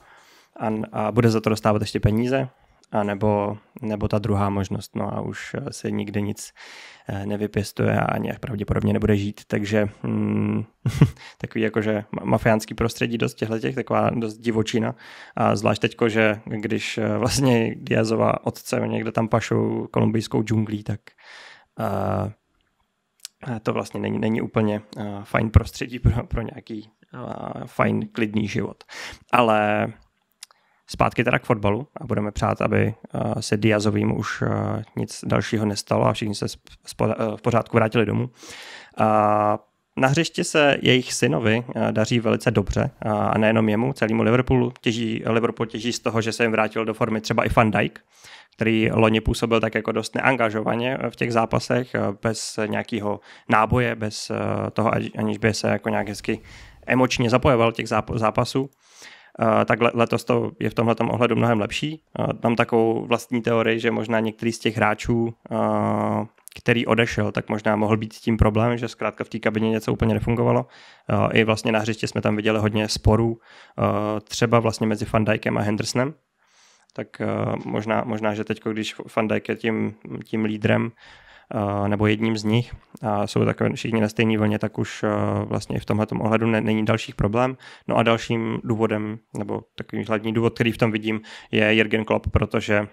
a, a bude za to dostávat ještě peníze, a nebo, nebo ta druhá možnost, no a už se nikdy nic eh, nevypěstuje a ani pravděpodobně nebude žít, takže mm, takový jakože mafiánský prostředí dost těchto těch, taková dost divočina a zvlášť teďko, že když eh, vlastně Diazova otce někde tam pašou kolumbijskou džunglí, tak uh, to vlastně není, není úplně uh, fajn prostředí pro, pro nějaký uh, fajn klidný život. Ale zpátky teda k fotbalu a budeme přát, aby uh, se Diazovým už uh, nic dalšího nestalo a všichni se spo, uh, v pořádku vrátili domů. Uh, na hřiště se jejich synovi daří velice dobře a nejenom jemu, celému Liverpoolu. Těží, Liverpool těží z toho, že se jim vrátil do formy třeba i Van Dijk který loni působil tak jako dost neangažovaně eh, v těch zápasech, eh, bez nějakého náboje, bez eh, toho, aniž by se jako nějak hezky emočně zapojoval těch zápasů. Tak letos to je v tomhle ohledu mnohem lepší. Tam takovou vlastní teorii, že možná některý z těch hráčů, který odešel, tak možná mohl být s tím problém, že zkrátka v té kabině něco úplně nefungovalo. I vlastně na hřiště jsme tam viděli hodně sporů, třeba vlastně mezi Van Dijkem a Hendersonem, tak eh, možná, možná že teď, když Van Dijk je tím, tím lídrem, eh, nebo jedním z nich a jsou takové všichni na stejné vlně, tak už eh, vlastně v tomhle ohledu ne, není dalších problém. No a dalším důvodem, nebo takový hlavní důvod, který v tom vidím, je Jürgen Klopp, protože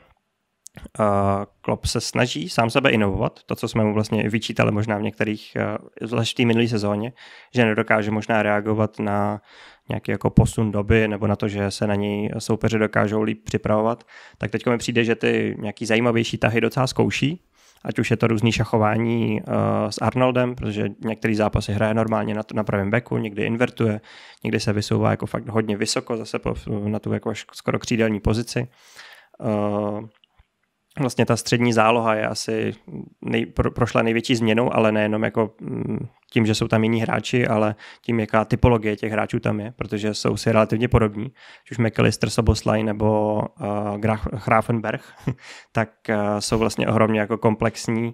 Klopp se snaží sám sebe inovovat, to, co jsme mu vlastně vyčítali možná v některých, eh, zvlášť v té minulé sezóně, že nedokáže možná reagovat na nějaký jako posun doby nebo na to, že se na něj soupeři dokážou líp připravovat, tak teď mi přijde, že ty nějaký zajímavější tahy docela zkouší, ať už je to různý šachování eh, s Arnoldem, protože některý zápasy hraje normálně na, pravém beku, někdy invertuje, někdy se vysouvá jako fakt hodně vysoko, zase na tu jako skoro křídelní pozici. Eh, vlastně ta střední záloha je asi nej, pro, prošla největší změnou, ale nejenom jako mm, tím, že jsou tam jiní hráči, ale tím, jaká typologie těch hráčů tam je, protože jsou si relativně podobní. Už McAllister, Soboslaj nebo uh, Grafenberg, tak uh, jsou vlastně ohromně jako komplexní,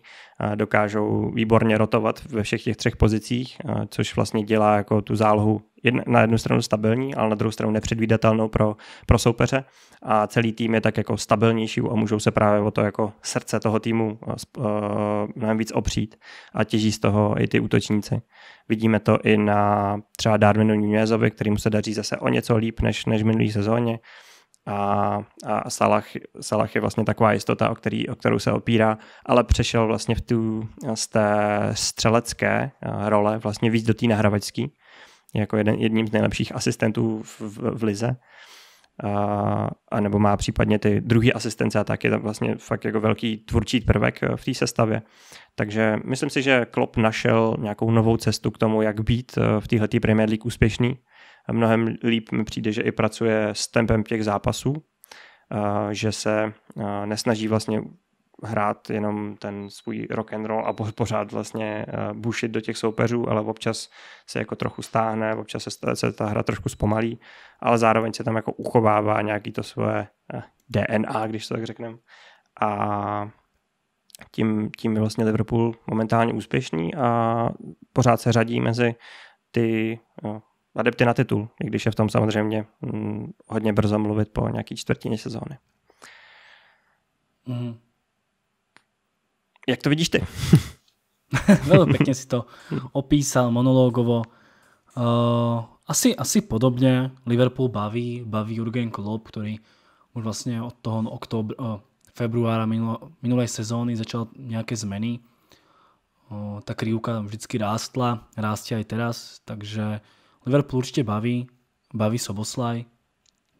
uh, dokážou výborně rotovat ve všech těch třech pozicích, uh, což vlastně dělá jako tu zálohu jedna, na jednu stranu stabilní, ale na druhou stranu nepředvídatelnou pro, pro soupeře a celý tým je tak jako stabilnější a můžou se právě o to jako srdce toho týmu uh, mnohem víc opřít a těží z toho i ty útočníci konkurenci. Vidíme to i na třeba Darwinu Nunezovi, kterýmu se daří zase o něco líp než, než minulý sezóně. A, a Salah, Salah, je vlastně taková jistota, o, který, o kterou se opírá, ale přešel vlastně v tu, z té střelecké eh, role vlastně víc do té nahravačské, jako jeden, jedním z nejlepších asistentů v, v, v lize a, a nebo má případně ty druhý asistence a tak je tam vlastně fakt jako velký tvůrčí prvek eh, v té sestavě. Takže myslím si, že Klopp našel nějakou novou cestu k tomu, jak být eh, v této Premier League úspěšný. A mnohem líp mi přijde, že i pracuje s tempem těch zápasů, eh, že se nesnaží vlastně hrát jenom ten svůj rock and roll a pořád vlastně eh, bušit do těch soupeřů, ale občas se jako trochu stáhne, občas se, se ta hra trošku zpomalí, ale zároveň se tam jako uchovává nějaký to svoje eh, DNA, když to tak řekneme. A tím, tím je vlastně Liverpool momentálně úspěšný a pořád se řadí mezi ty no, adepty na titul, i když je v tom samozřejmě hm, hodně brzo mluvit po nějaký čtvrtině sezóny. Mm. Jak to vidíš ty? Velmi pěkně si to opísal monologovo. Uh, asi, asi podobně Liverpool baví, baví Jurgen Klopp, který už vlastně od toho oktobr, uh, februára minulo, minulé sezóny začal nějaké změny. Uh, eh, ta krivka vždycky rástla, rástě i teraz, takže Liverpool určitě baví, baví Soboslaj,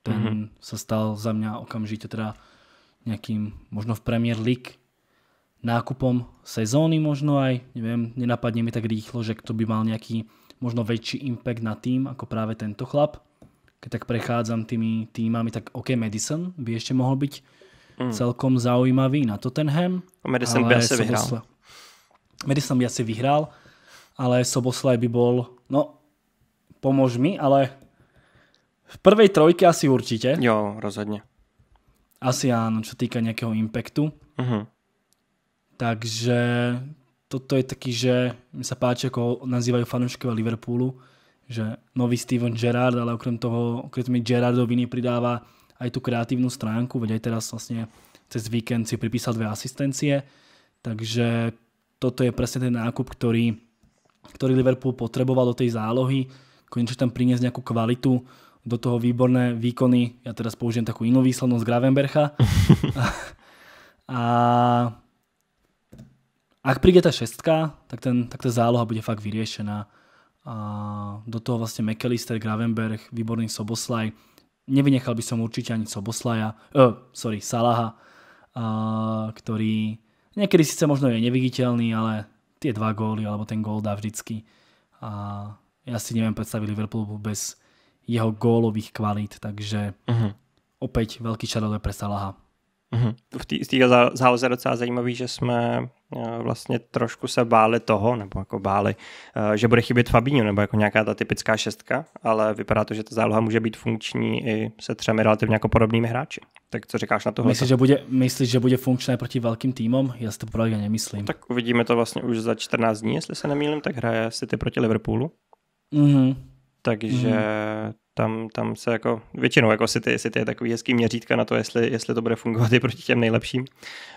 ten mm -hmm. se stal za mě okamžitě teda nějakým, možno v Premier League nákupom sezóny možno aj, neviem, nenapadne mi tak rýchlo, že kto by mal nejaký možno väčší impact na tým ako práve tento chlap. Keď tak prechádzam tými týmami, tak OK, Madison by ešte mohol byť mm. celkom zaujímavý na Tottenham. A Madison by asi vyhral. vyhrál. Madison by asi vyhrál, ale Soboslaj by bol, no pomôž mi, ale v prvej trojke asi určite. Jo, rozhodne. Asi áno, čo týka nejakého impactu. Uh mhm. -huh. Takže toto je taký, že mi sa páči, ako nazývajú fanúškova Liverpoolu, že nový Steven Gerrard, ale okrem toho, okrem Gerrardoviny pridáva aj tú kreatívnu stránku, veď aj teraz vlastne cez víkend si pripísal dve asistencie, takže toto je presne ten nákup, ktorý, ktorý Liverpool potreboval do tej zálohy, konečne tam priniesť nejakú kvalitu, do toho výborné výkony, ja teraz použijem takú inú výslednosť Gravenbercha. a, a ak príde tá šestka, tak, ten, tak tá záloha bude fakt vyriešená. A do toho vlastne McAllister, Gravenberg, výborný Soboslaj. Nevynechal by som určite ani Soboslaja, uh, sorry, Salaha, uh, ktorý niekedy síce možno je neviditeľný, ale tie dva góly alebo ten gól dá vždycky. A ja si neviem predstaviť Liverpool bez jeho gólových kvalit, takže uh mhm. -huh. opäť veľký šadové pre Salaha. Uh mhm. -huh. V tý, z té záloze docela zajímavý, že jsme Eh, vlastně trošku se báli toho, nebo jako báli, eh, že bude chybět Fabinho, nebo jako nějaká ta typická šestka, ale vypadá to, že ta záloha může být funkční i se třemi relativně jako podobnými hráči. Tak co říkáš na tohle? Myslíš, že bude, myslíš, že bude funkčné proti velkým týmům? Já si to právě nemyslím. Tak uvidíme to vlastně už za 14 dní, jestli se nemýlím, tak hraje City proti Liverpoolu. Mm-hmm. Takže mm-hmm tam, tam se jako většinou jako City, City je takový hezký měřítka na to, jestli, jestli to bude fungovat i proti těm nejlepším.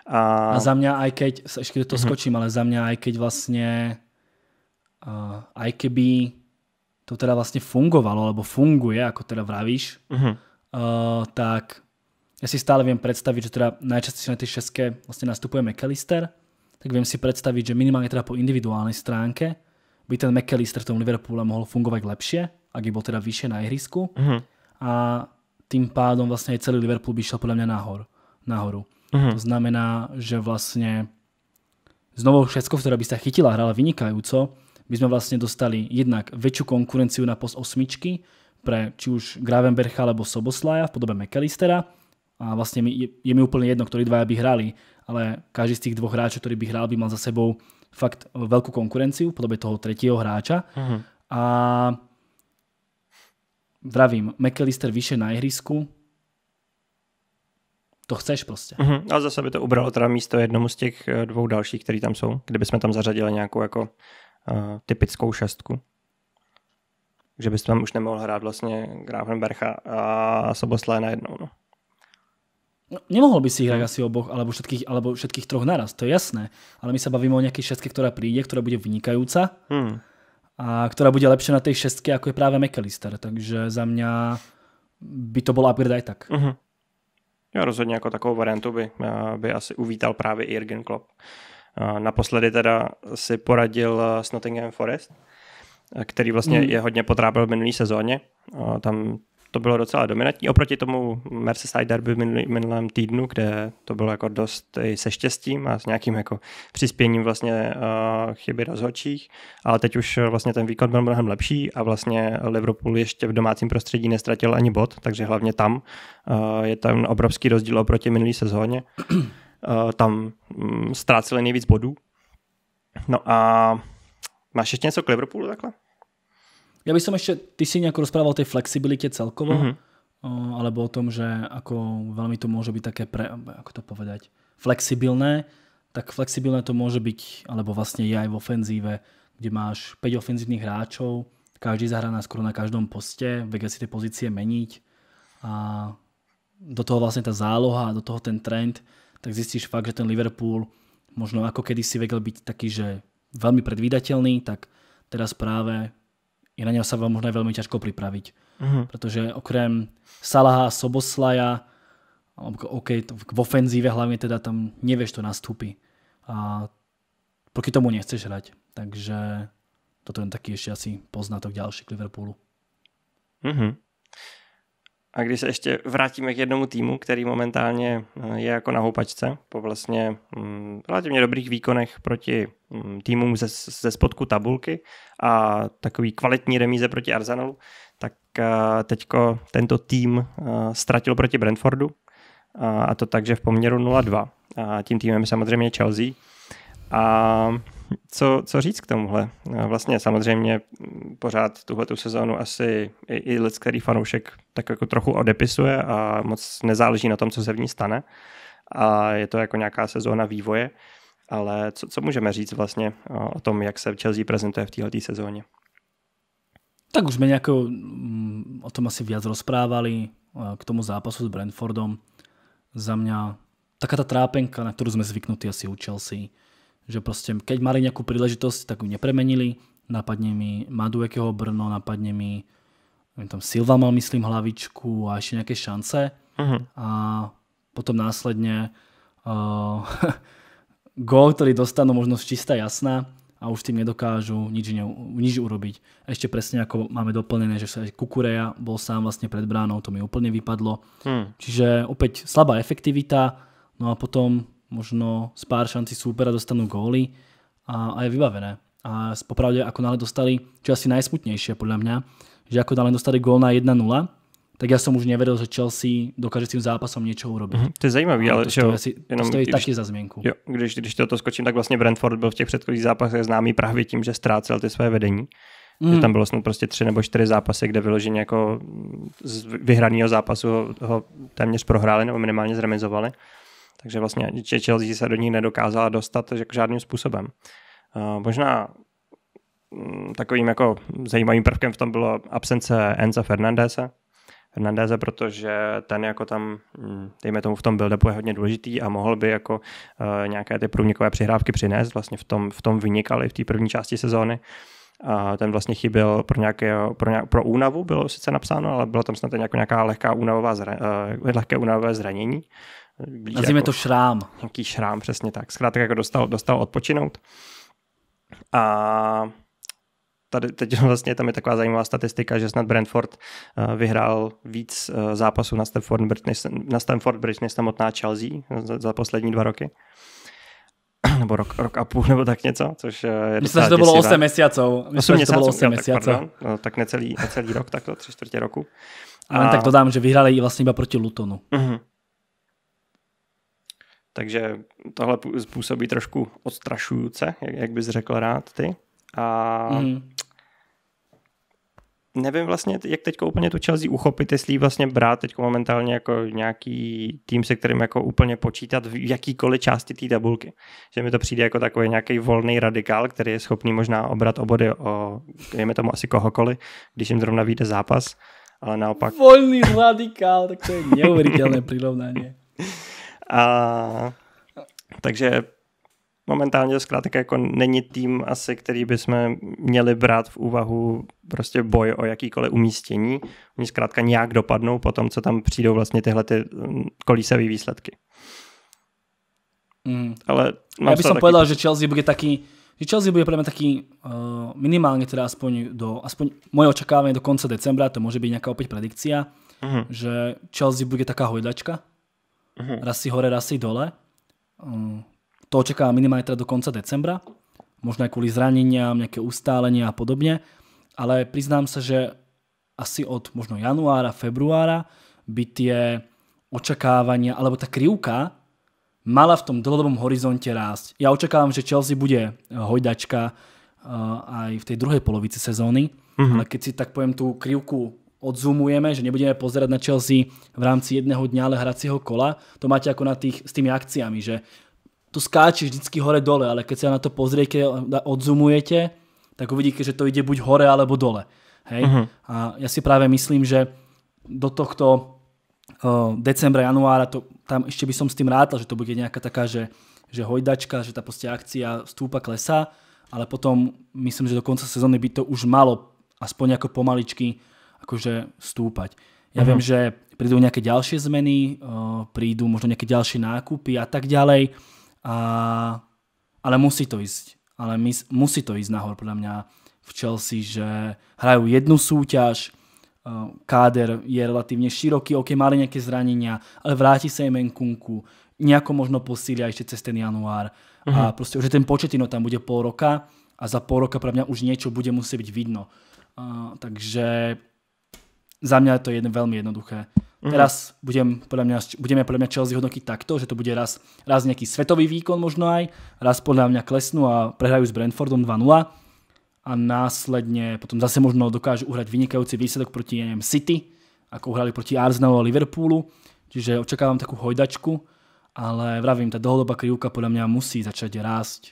A, a za mě, i keď, ještě to mhm. skočím, ale za mě, i keď vlastně, uh, aj keby to teda vlastně fungovalo, nebo funguje, jako teda vravíš, mm-hmm. uh, tak já si stále vím představit, že teda najčastěji na ty šestky vlastně nastupuje McAllister, tak vím si představit, že minimálně teda po individuální stránce by ten McAllister v tom Liverpoole mohl fungovat lepšie, ak by byl teda výše na ihrisku. Mm-hmm. A tým pádom vlastně celý Liverpool by šel podle mě nahor, nahoru. Mm-hmm. To znamená, že vlastně znovu všetko, která by se chytila, hrála vynikajúco, by sme vlastně dostali jednak větší konkurenciu na post osmičky pre či už Gravenbercha alebo Soboslaja v podobe McAllistera. A vlastně je, je mi úplně jedno, ktorí dva by hrali, ale každý z tých dvoch hráčov, ktorý by hral, by mal za sebou fakt veľkú konkurenciu v podobe toho tretieho hráča. Mm-hmm. A vravím, McAllister vyše na ihrisku, to chceš prostě. Mm-hmm. A zase by to ubralo teda místo jednomu z těch eh, dvou dalších, který tam jsou, kdybychom tam zařadili nějakou jako uh, typickou šestku. Že bys tam už nemohl hrát vlastně Grafenbercha a Soboslé najednou. No. No, nemohol by si ich hrať asi oboch, alebo všetkých, alebo všetkých troch naraz, to je jasné. Ale my sa bavíme o nejakej šestke, ktorá príde, ktorá bude vynikajúca hmm. a ktorá bude lepšia na tej šestke, ako je práve McAllister. Takže za mňa by to bol upgrade aj tak. Uh-huh. Mhm. Ja rozhodne jako takovou variantu by, eh, by asi uvítal právě Jürgen Klopp. Eh, naposledy teda si poradil eh, s Nottingham Forest, který vlastně hmm. je hodně potrápil v minulý sezóně. Tam to bylo docela dominantní. Oproti tomu Merseyside derby minulý, minulém týdnu, kde to bylo jako dost i se štěstím a s nějakým jako přispěním vlastně uh, chyby rozhodčích, ale teď už eh, vlastně ten výkon byl mnohem lepší a vlastně Liverpool ještě v domácím prostředí nestratil ani bod, takže hlavně tam uh, je tam obrovský rozdíl oproti minulý sezóně. Uh, tam um, ztráceli nejvíc bodů. No a máš ještě něco k Liverpoolu takhle? Ja by som ešte, ty si nejako rozprával o tej flexibilite celkovo, mm -hmm. O, alebo o tom, že ako veľmi to môže byť také, pre, ako to povedať, flexibilné, tak flexibilné to môže byť, alebo vlastne je aj v ofenzíve, kde máš 5 ofenzívnych hráčov, každý zahrá na skoro na každom poste, vedia si tie pozície meniť a do toho vlastne tá záloha, do toho ten trend, tak zistíš fakt, že ten Liverpool možno ako kedysi vedel byť taký, že veľmi predvídateľný, tak teraz práve je na něho se možná velmi těžko připravit, Uh-huh. Protože okrem Salaha, Soboslaja, OK, v ofenzíve hlavně teda tam nevíš, to nastupí A proti tomu nechceš hrať. Takže toto je taký ještě asi poznatok další k Liverpoolu. Uh-huh. A když se ještě vrátíme k jednomu týmu, který momentálně eh, je jako na houpačce, po vlastně mm, relativně dobrých výkonech proti mm, týmům ze, ze spodku tabulky a takový kvalitní remíze proti Arsenalu, tak eh, teďko tento tým eh, ztratil proti Brentfordu a to takže v poměru 0-2. A tím týmem je samozřejmě Chelsea. A co, co říct k tomuhle? Vlastně samozřejmě pořád tu sezónu asi i, i lid, který fanoušek tak jako trochu odepisuje a moc nezáleží na tom, co se v ní stane. A je to jako nějaká sezóna vývoje. Ale co, co můžeme říct vlastně o tom, jak se Chelsea prezentuje v této sezóně? Tak už jsme nějak mm, o tom asi viac rozprávali e, k tomu zápasu s Brentfordem Za mě taká ta trápenka, na kterou jsme zvyknutí asi u Chelsea, že proste keď mali nejakú príležitosť, tak ju nepremenili. Napadne mi Maduekeho Brno, napadne mi tam Silva mal, myslím, hlavičku a ešte nejaké šance. Uh-huh. A potom následne uh, gól, ktorý dostanú možnosť čistá jasná a už tým nedokážu nič, ne, nič urobiť. Ešte presne ako máme doplnené, že sa Kukureja bol sám vlastne pred bránou, to mi úplne vypadlo. Hmm. Čiže opäť slabá efektivita, no a potom možno z pár šanci súpera dostanú góly a, a je vybavené. A popravde, ako náhle dostali, čo asi najsmutnejšie podľa mňa, že ako náhle dostali gól na 1-0, tak já jsem už nevěděl, že Chelsea dokáže s tým zápasom něco urobit. Mm-hmm. To je zaujímavé, ale to stojí, jo, asi, jenom, to když, taky za zmienku. Jo, když, když toto skočím, tak vlastně Brentford byl v těch předchozích zápasech známý právě tím, že strácel ty své vedení. Mm. Že tam bylo snad prostě tři nebo čtyři zápasy, kde vyloženě jako z vyhraného zápasu ho, ho téměř prohráli nebo minimálně zremizovali takže vlastně Chelsea se do ní nedokázala dostat žádným způsobem. Eh, možná mm, takovým jako zajímavým prvkem v tom bylo absence Enza Fernandese, Fernandéze, protože ten jako tam, mm, dejme tomu v tom build je hodně důležitý a mohl by jako uh, nějaké ty průnikové přihrávky přinést, vlastně v tom, v tom vynikali v té první části sezóny. A ten vlastně chyběl pro, nějaké, pro, nějak, pro únavu, bylo sice napsáno, ale bylo tam snad nějaká, nějaká lehká únavová zra, uh, lehké únavové zranění, Nazvíme jako, to šrám. Nějaký šrám, přesně tak. Zkrátka jako dostal, dostal odpočinout. A tady teď vlastně tam je taková zajímavá statistika, že snad Brentford eh, vyhrál víc eh, zápasů na Stamford Bridge, než, na Stamford Bridge než samotná Chelsea za, za poslední dva roky. Nebo rok, rok a půl, nebo tak něco, což eh, je Myslím, že to bylo 8 měsíců. Myslím, že to bylo 8 měsíců. Tak, no, tak necelý, necelý rok, tak to tři čtvrtě roku. A, a tak dodám, že vyhráli vlastně iba proti Lutonu. Uh-huh. Takže tohle způsobí trošku odstrašujíce, jak, jak bys řekl rád ty. A mm. nevím vlastně, jak teď úplně tu Chelsea uchopit, jestli vlastně brát teď momentálně jako nějaký tým, se kterým jako úplně počítat v jakýkoliv části té tabulky. Že mi to přijde jako takový nějaký volný radikál, který je schopný možná obrat obody o, dejme tomu asi kohokoliv, když jim zrovna vyjde zápas, ale naopak... Volný radikál, tak to je neuvěřitelné přirovnání. A, takže momentálně zkrátka jako není tým asi, který bychom měli brát v úvahu prostě boj o jakýkoliv umístění. Oni zkrátka nějak dopadnou po tom, co tam přijdou vlastně tyhle ty mm, kolísavé výsledky. Mm. Ale Já bych som povedal, že Chelsea bude taký, že Chelsea bude pre mňa taký uh, eh, minimálne teda aspoň do, aspoň moje očakávanie do konca decembra, to môže byť nejaká opäť predikcia, mm. že Chelsea bude taká hojdačka, uh-huh. raz si hore, raz si dole. Ehm, to očeká minimálne teda do konca decembra, možno aj kvôli nějaké nejaké ustálenia a podobne, ale priznám sa, že asi od možno januára, februára by tie očakávania, alebo tá krivka mala v tom dlhodobom horizonte rásť. Ja očakávam, že Chelsea bude hojdačka eh, aj v tej druhej polovici sezóny, uh mhm. -huh. ale keď si tak poviem tú krivku odzumujeme, že nebudeme pozerať na Chelsea v rámci jedného dňa, ale hracího kola. To máte ako na tých, s tými akciami, že to skáče vždycky hore-dole, ale keď sa na to pozriete, odzumujete, tak uvidíte, že to ide buď hore, alebo dole. Hej? Uh-huh. A ja si práve myslím, že do tohto uh, decembra, januára, to, tam ešte by som s tým rátal, že to bude nejaká taká, že, že hojdačka, že tá proste akcia stúpa, klesá, ale potom myslím, že do konca sezóny by to už malo aspoň ako pomaličky akože stúpať. Ja uh-huh. viem, mhm. že prídu nejaké ďalšie zmeny, eh, prídu možno nejaké ďalšie nákupy a tak ďalej, a, ale musí to ísť. Ale mys, musí to ísť nahor, podľa mňa v Chelsea, že hrajú jednu súťaž, eh, káder je relatívne široký, ok, mali nejaké zranenia, ale vráti sa im Nkunku, nejako možno posília ešte cez ten január. Uh-huh. A mhm. proste už ten početino tam bude pol roka a za pol roka pre mňa už niečo bude musieť byť vidno. Uh, takže za mňa je to jedno, veľmi jednoduché. Mm. Teraz budem podľa mňa, budeme podľa mňa Chelsea hodnotiť takto, že to bude raz, raz nejaký svetový výkon možno aj, raz podľa mňa klesnú a prehrajú s Brentfordom 2-0 a následne potom zase možno dokážu uhrať vynikajúci výsledok proti neviem, City, ako uhrali proti Arsenalu a Liverpoolu, čiže očakávam takú hojdačku, ale vravím, tá dlhodobá krivka podľa mňa musí začať rásť.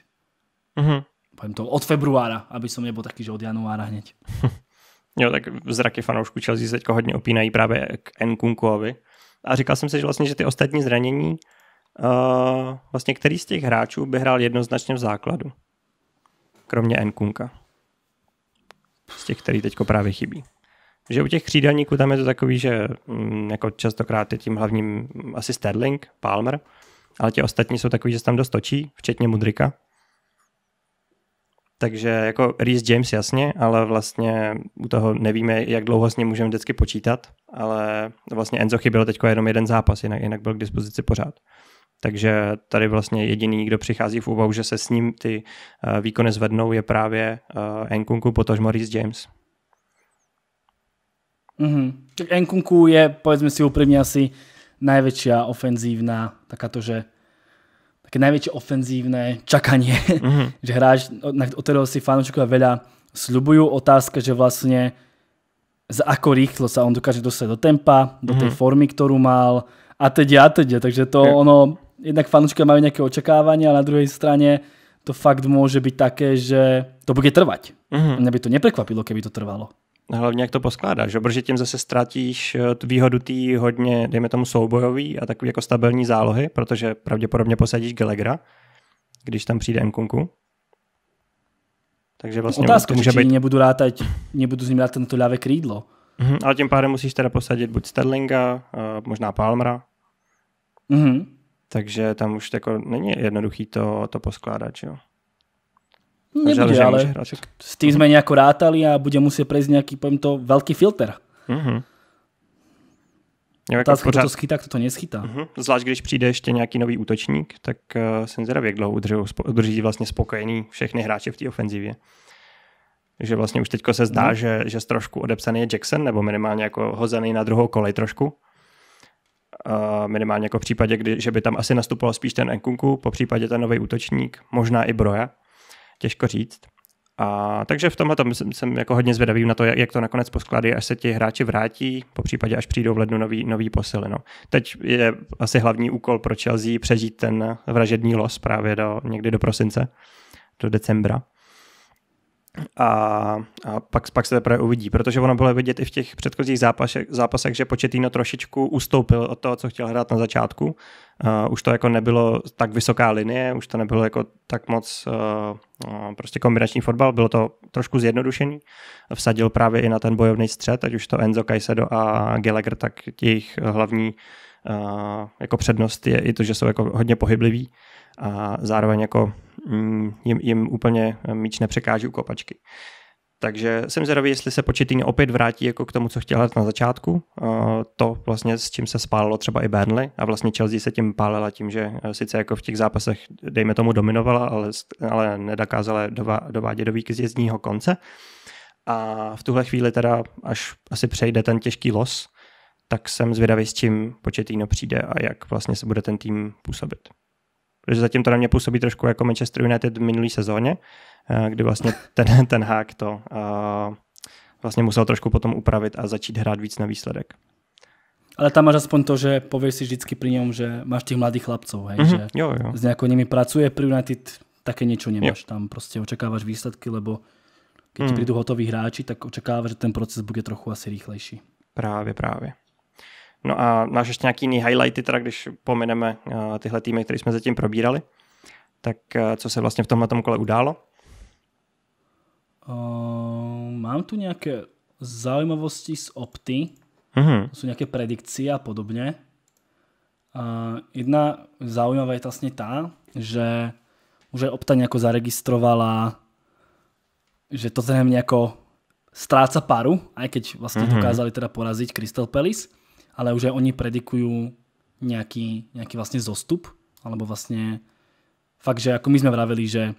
Mm -hmm. Poviem to od februára, aby som nebol taký, že od januára hneď. Jo, tak zraky fanoušků Chelsea se teďka hodně opínají právě k Nkunkuovi. A říkal jsem si, že vlastně, že ty ostatní zranění, uh, vlastně který z těch hráčů by hrál jednoznačně v základu? Kromě Nkunka. Z těch, který teďko právě chybí. Že u těch křídelníků tam je to takový, že um, jako častokrát je tím hlavním asi Sterling, Palmer, ale ti ostatní jsou takový, že se tam dost točí, včetně Mudrika. Takže jako Reese James jasně, ale vlastně u toho nevíme, jak dlouho s ním můžeme vždycky počítat, ale vlastně Enzo chyběl teď jenom jeden zápas, jinak, jinak byl k dispozici pořád. Takže tady vlastně jediný, kdo přichází v úvahu, že se s ním ty eh, výkony zvednou, je právě Enkunku, eh, potažmo Reese James. Mm-hmm. Tak Enkunku je, povedzme si úplně asi najväčšia ofenzívna to že také najväčšie ofenzívne čakanie, mm-hmm. že hráč, od ktorého si fanúšikovia veľa slubujú, otázka, že vlastne za ako rýchlo sa on dokáže dostať do tempa, do tej mm-hmm. formy, ktorú mal a teď a teď. Takže to je. ono, jednak fanúškovia majú nejaké očakávania, ale na druhej strane to fakt môže byť také, že to bude trvať. Mm-hmm. Mňa by to neprekvapilo, keby to trvalo. Hlavně jak to poskládáš, že? protože tím zase ztratíš eh, výhodu té hodně, dejme tomu, soubojový a takový jako stabilní zálohy, protože pravděpodobně posadíš Gelegra, když tam přijde Nkunku. Takže vlastně Otázka, to může být... nebudu rátať, nebudu s ním rátať na to ľavé krídlo. Mm-hmm, ale tím pádem musíš teda posadit buď Sterlinga, eh, možná Palmera. Mm-hmm. Takže tam už jako není jednoduchý to, to poskládat, jo. Nebude, žal, ale s tým sme nejako rátali a bude musieť prejsť nejaký, poviem to, veľký filter. Mm-hmm. Otázka, jako pořád... to schytá, kdo to neschytá. Uh-huh. Zvlášť, když přijde ještě nějaký nový útočník, tak uh, jsem zvědavý, jak dlouho udrží, udrží vlastně spokojený všechny hráče v té ofenzivě. Že vlastně už teďko se zdá, uh-huh. že, že trošku odepsaný je Jackson, nebo minimálně jako hozený na druhou kolej trošku. Uh, minimálně jako v případě, kdy, že by tam asi nastupoval spíš ten Enkunku, po případě ten nový útočník, možná i Broja, těžko říct. A, takže v tomhle jsem, jsem jako hodně zvědavý na to, jak, jak to nakonec posklady, až se ti hráči vrátí, po případě až přijdou v lednu nový, nový posily. No. Teď je asi hlavní úkol pro Chelsea přežít ten vražedný los právě do, někdy do prosince, do decembra a, a pak, pak se teprve uvidí, protože ono bylo vidět i v těch předchozích zápasech, zápasech že početíno trošičku ustoupil od toho, co chtěl hrát na začátku. Uh, už to jako nebylo tak vysoká linie, už to nebylo jako tak moc uh, prostě kombinační fotbal, bylo to trošku zjednodušený. Vsadil právě i na ten bojovný střed, ať už to Enzo Kajsedo a Gallagher, tak jejich hlavní uh, jako přednost je i to, že jsou jako hodně pohybliví a zároveň jako Mm, jim, jim úplně eh, míč nepřekáží u kopačky. Takže jsem zvědavý, jestli se početýn opět vrátí jako k tomu, co chtěl na začátku. Eh, to vlastně s čím se spálilo třeba i Burnley a vlastně Chelsea se tím pálila tím, že eh, sice jako v těch zápasech, dejme tomu, dominovala, ale, ale nedokázala dovádět do víkzjezdního konce. A v tuhle chvíli teda, až asi přejde ten těžký los, tak jsem zvědavý, s čím početíno přijde a jak vlastně se bude ten tým působit protože zatím to na mě působí trošku jako Manchester United v minulý sezóně, eh, kdy vlastně ten, ten hák to eh, vlastně musel trošku potom upravit a začít hrát víc na výsledek. Ale tam máš aspoň to, že pověš si vždycky pri něm, že máš těch mladých chlapců, hej, mm-hmm, že jo, jo. s nějakou nimi pracuje, pri United také něco nemáš, jo. tam prostě očekáváš výsledky, lebo když mm. prídu hotoví hráči, tak očekáváš, že ten proces bude trochu asi rychlejší. Právě, právě. No a máš ještě nějaký jiný highlighty, teda když pomineme eh, tyhle týmy, které jsme zatím probírali, tak eh, co se vlastně v tomhle kole událo? Uh, mám tu nějaké zaujímavosti z Opty, uh-huh. to jsou nějaké predikce a podobně. Uh, jedna zaujímavá je vlastně ta, že už je Opta nejako zaregistrovala, že to Tottenham nejako stráca paru, aj keď vlastně uh-huh. dokázali teda poraziť Crystal Palace ale už aj oni predikujú nejaký, nejaký vlastne zostup, alebo vlastne fakt, že ako my sme vraveli, že,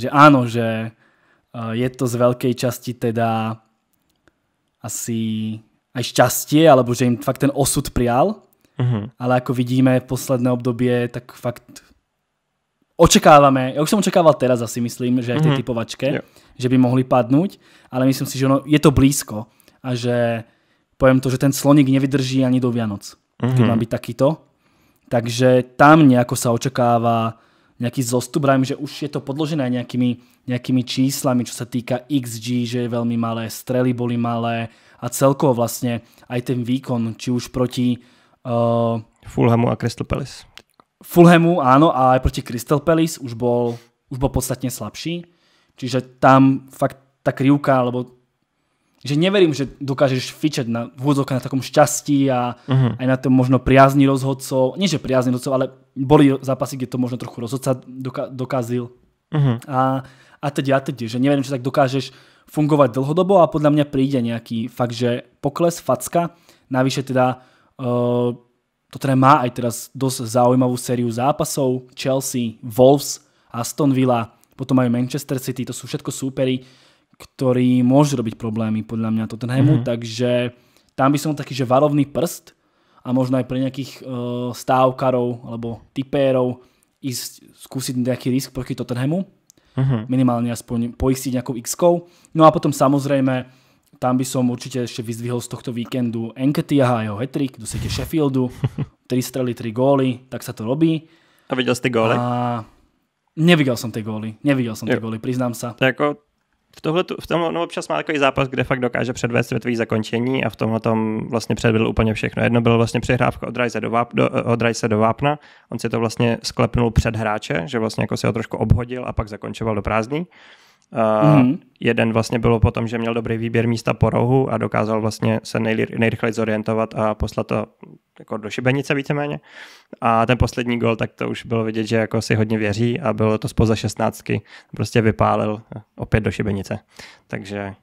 že áno, že e, je to z veľkej časti teda asi aj šťastie, alebo že im fakt ten osud prial, uh-huh. ale ako vidíme v posledné obdobie, tak fakt očekávame, ja už jsem očekával teraz asi myslím, že aj v tej mhm. typovačke, yeah. že by mohli padnúť, ale myslím si, že ono, je to blízko a že poviem to, že ten sloník nevydrží ani do Vianoc. Mm-hmm. Keď má byť takýto. Takže tam nejako sa očakáva nejaký zostup, Rajím, že už je to podložené nejakými, nejakými číslami, čo sa týka XG, že je veľmi malé, strely boli malé a celkovo vlastne aj ten výkon, či už proti... Uh, Fulhamu a Crystal Palace. Fulhamu, áno, a aj proti Crystal Palace už bol, už bol podstatne slabší. Čiže tam fakt tá krivka, alebo že neverím, že dokážeš fičať na vôdzovka na takom šťastí a uh-huh. Mhm. aj na tom možno priazni rozhodcov. Nie, že priazni rozhodcov, ale boli zápasy, kde to možno trochu rozhodca dokázal dokázil. Uh-huh. Mhm. A, a teď a teď, že neverím, že tak dokážeš fungovat dlhodobo a podle mě přijde nějaký fakt, že pokles, facka, Navyše teda uh, to teda má aj teraz dosť zaujímavú sériu zápasov, Chelsea, Wolves, Aston Villa, potom majú Manchester City, to sú všetko súpery, ktorý môže robiť problémy podľa mňa Tottenhamu, mm-hmm. takže tam by som taký, že varovný prst a možno aj pre nejakých uh, eh, stávkarov alebo tipérov ísť skúsiť nejaký risk proti Tottenhamu, mm-hmm. minimálne aspoň poistiť nejakou x -kou. No a potom samozrejme tam by som určite ešte vyzdvihol z tohto víkendu Enketiaha a jeho hetrik do siete Sheffieldu, 3 strely, 3 góly, tak sa to robí. A videl si góly? A... Neviděl jsem ty góly, neviděl jsem ty góly, přiznám se. Tako, v, tohle, v tom no, občas má takový zápas, kde fakt dokáže předvést světový zakončení a v tomhle tom vlastně předvedl úplně všechno. Jedno bylo vlastně přehrávka od Rajse do, Vápna, do, eh, od Rajse do Vápna, on si to vlastně sklepnul před hráče, že vlastně jako si ho trošku obhodil a pak zakončoval do prázdný. Mm-hmm. Jeden vlastně bylo potom, že měl dobrý výběr místa po rohu a dokázal vlastně se nejrychleji zorientovat a poslat to jako do šibenice víceméně. A ten poslední gol, tak to už bylo vidět, že jako si hodně věří a bylo to spoza šestnáctky. Prostě vypálil opět do šibenice. Takže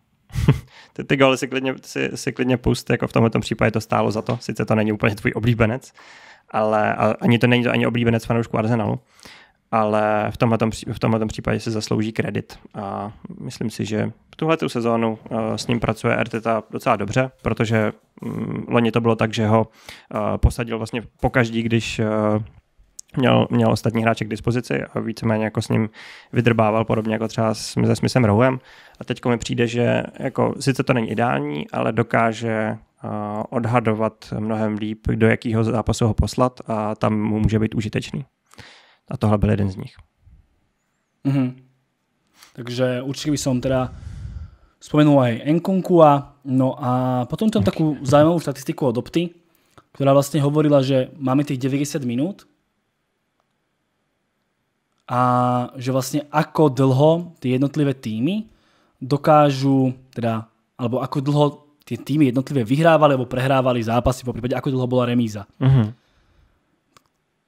ty, ty góly si klidně, si, si klidně pust, jako v tomto případě to stálo za to. Sice to není úplně tvůj oblíbenec, ale ani to není to ani oblíbenec fanoušku Arsenalu, ale v tomhle, tom v tomhle tom případě se zaslouží kredit a myslím si, že v tuhle sezónu eh, s ním pracuje Arteta docela dobře, protože mm, loni to bylo tak, že ho eh, posadil vlastně pokaždý, když eh, měl, měl ostatní hráče k dispozici a víceméně jako s ním vydrbával, podobně jako třeba s, se Smithem Rohem. A teď mi přijde, že jako, sice to není ideální, ale dokáže odhadovat mnohem líp, do jakého zápasu ho poslat a tam mu může být užitečný a tohle byl jeden z nich. Mm-hmm. Takže určitě by som teda spomenul aj Enkunkua, No a potom tam takú zaujímavú statistiku od Opty, ktorá vlastne hovorila, že máme tých 90 minút a že vlastne ako dlho ty jednotlivé týmy dokážu, teda, alebo ako dlho tie týmy jednotlivé vyhrávali alebo prehrávali zápasy, po prípade ako dlho bola remíza. Mm -hmm.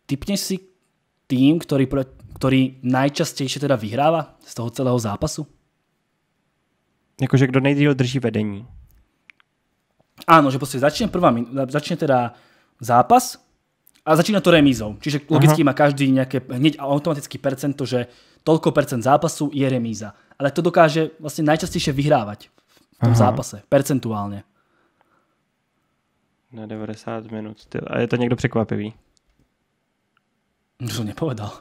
Typneš si, tým, ktorý, ktorý najčastejšie teda vyhráva z toho celého zápasu? Jakože kdo nejdýl drží vedení. Áno, že prostě začne, prvá, začne teda zápas a začína to remízou. Čiže logicky Aha. má každý nejaké hneď automatický percento, že toľko percent zápasu je remíza. Ale to dokáže vlastně najčastejšie vyhrávať v tom Aha. zápase, percentuálně. Na 90 minut. A je to někdo překvapivý? No, to jsem nepovedal.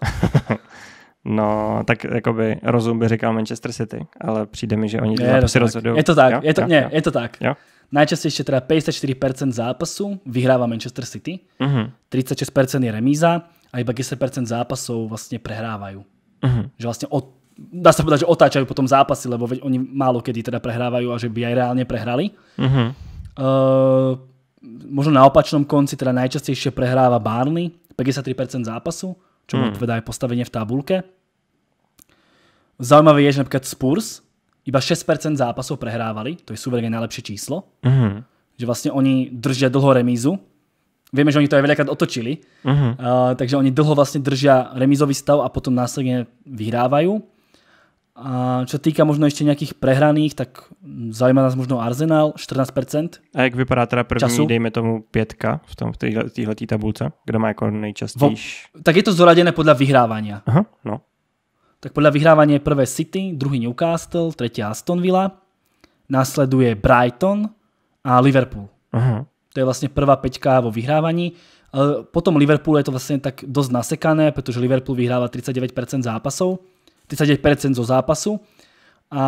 no, tak jakoby rozum by říkal Manchester City, ale přijde mi, že oni je, to si rozhodují. Je to tak, jo? je to, jo, ne, jo. je to tak. Jo? Najčastejšie teda 54% zápasu vyhráva Manchester City, uh-huh. Mhm. 36% je remíza a iba 10% zápasov vlastne prehrávajú. Uh-huh. Mhm. Že vlastne od, dá sa povedať, že otáčajú po tom lebo oni málo kedy teda prehrávajú a že by aj reálne prehrali. Uh-huh. Uh, možno na opačnom konci teda najčastejšie prehráva Barney, 53% zápasu, čo mu hmm. odpovedá aj postavenie v tabulke. Zaujímavé je, že napríklad Spurs iba 6% zápasov prehrávali, to je súverejne najlepšie číslo, hmm že vlastne oni držia dlho remízu. Vieme, že oni to aj veľakrát otočili, hmm uh, takže oni dlho vlastne držia remízový stav a potom následne vyhrávajú. A čo týka možno ešte nejakých prehraných, tak zaujíma nás možno Arsenal, 14%. A jak vypadá teda první, času? dejme tomu pětka v, tom, v tabulce, kdo má jako nejčastější? tak je to zoradené podľa vyhrávania. Aha, no. Tak podľa vyhrávania je prvé City, druhý Newcastle, tretí Aston Villa, následuje Brighton a Liverpool. Aha. To je vlastně prvá peťka vo vyhrávaní. E, potom Liverpool je to vlastně tak dosť nasekané, protože Liverpool vyhrává 39% zápasov 39% zo zápasu. A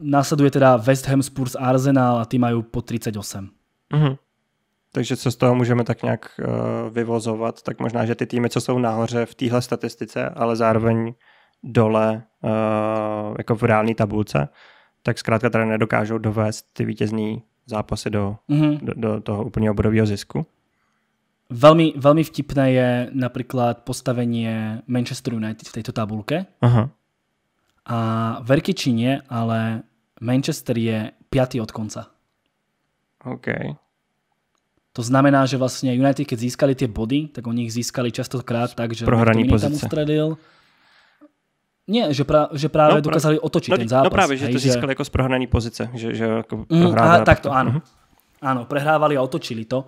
následuje teda West Ham, Spurs, Arsenal a ty majú po 38. mm Takže co z toho můžeme tak nějak uh, vyvozovat, tak možná, že ty týmy, co jsou nahoře v téhle statistice, ale zároveň dole uh, jako v reálné tabulce, tak zkrátka tady nedokážou dovést ty vítězný zápasy do, mm-hmm. do, do toho úplně bodového zisku. Veľmi, veľmi vtipné je napríklad postavenie Manchester United v tejto tabulke. Aha. A verky či nie, ale Manchester je piatý od konca. OK. To znamená, že vlastně United, keď získali tie body, tak oni ich získali častokrát tak, že Prohraní pozice. tam ustredil. Nie, že, pra, že právě no, dokázali otočit no, ten no zápas. No právě, že hej, to získali že... jako z prohrané pozice. Že, že jako mm, a, tak to ano. Mm-hmm. Ano, prehrávali a otočili to.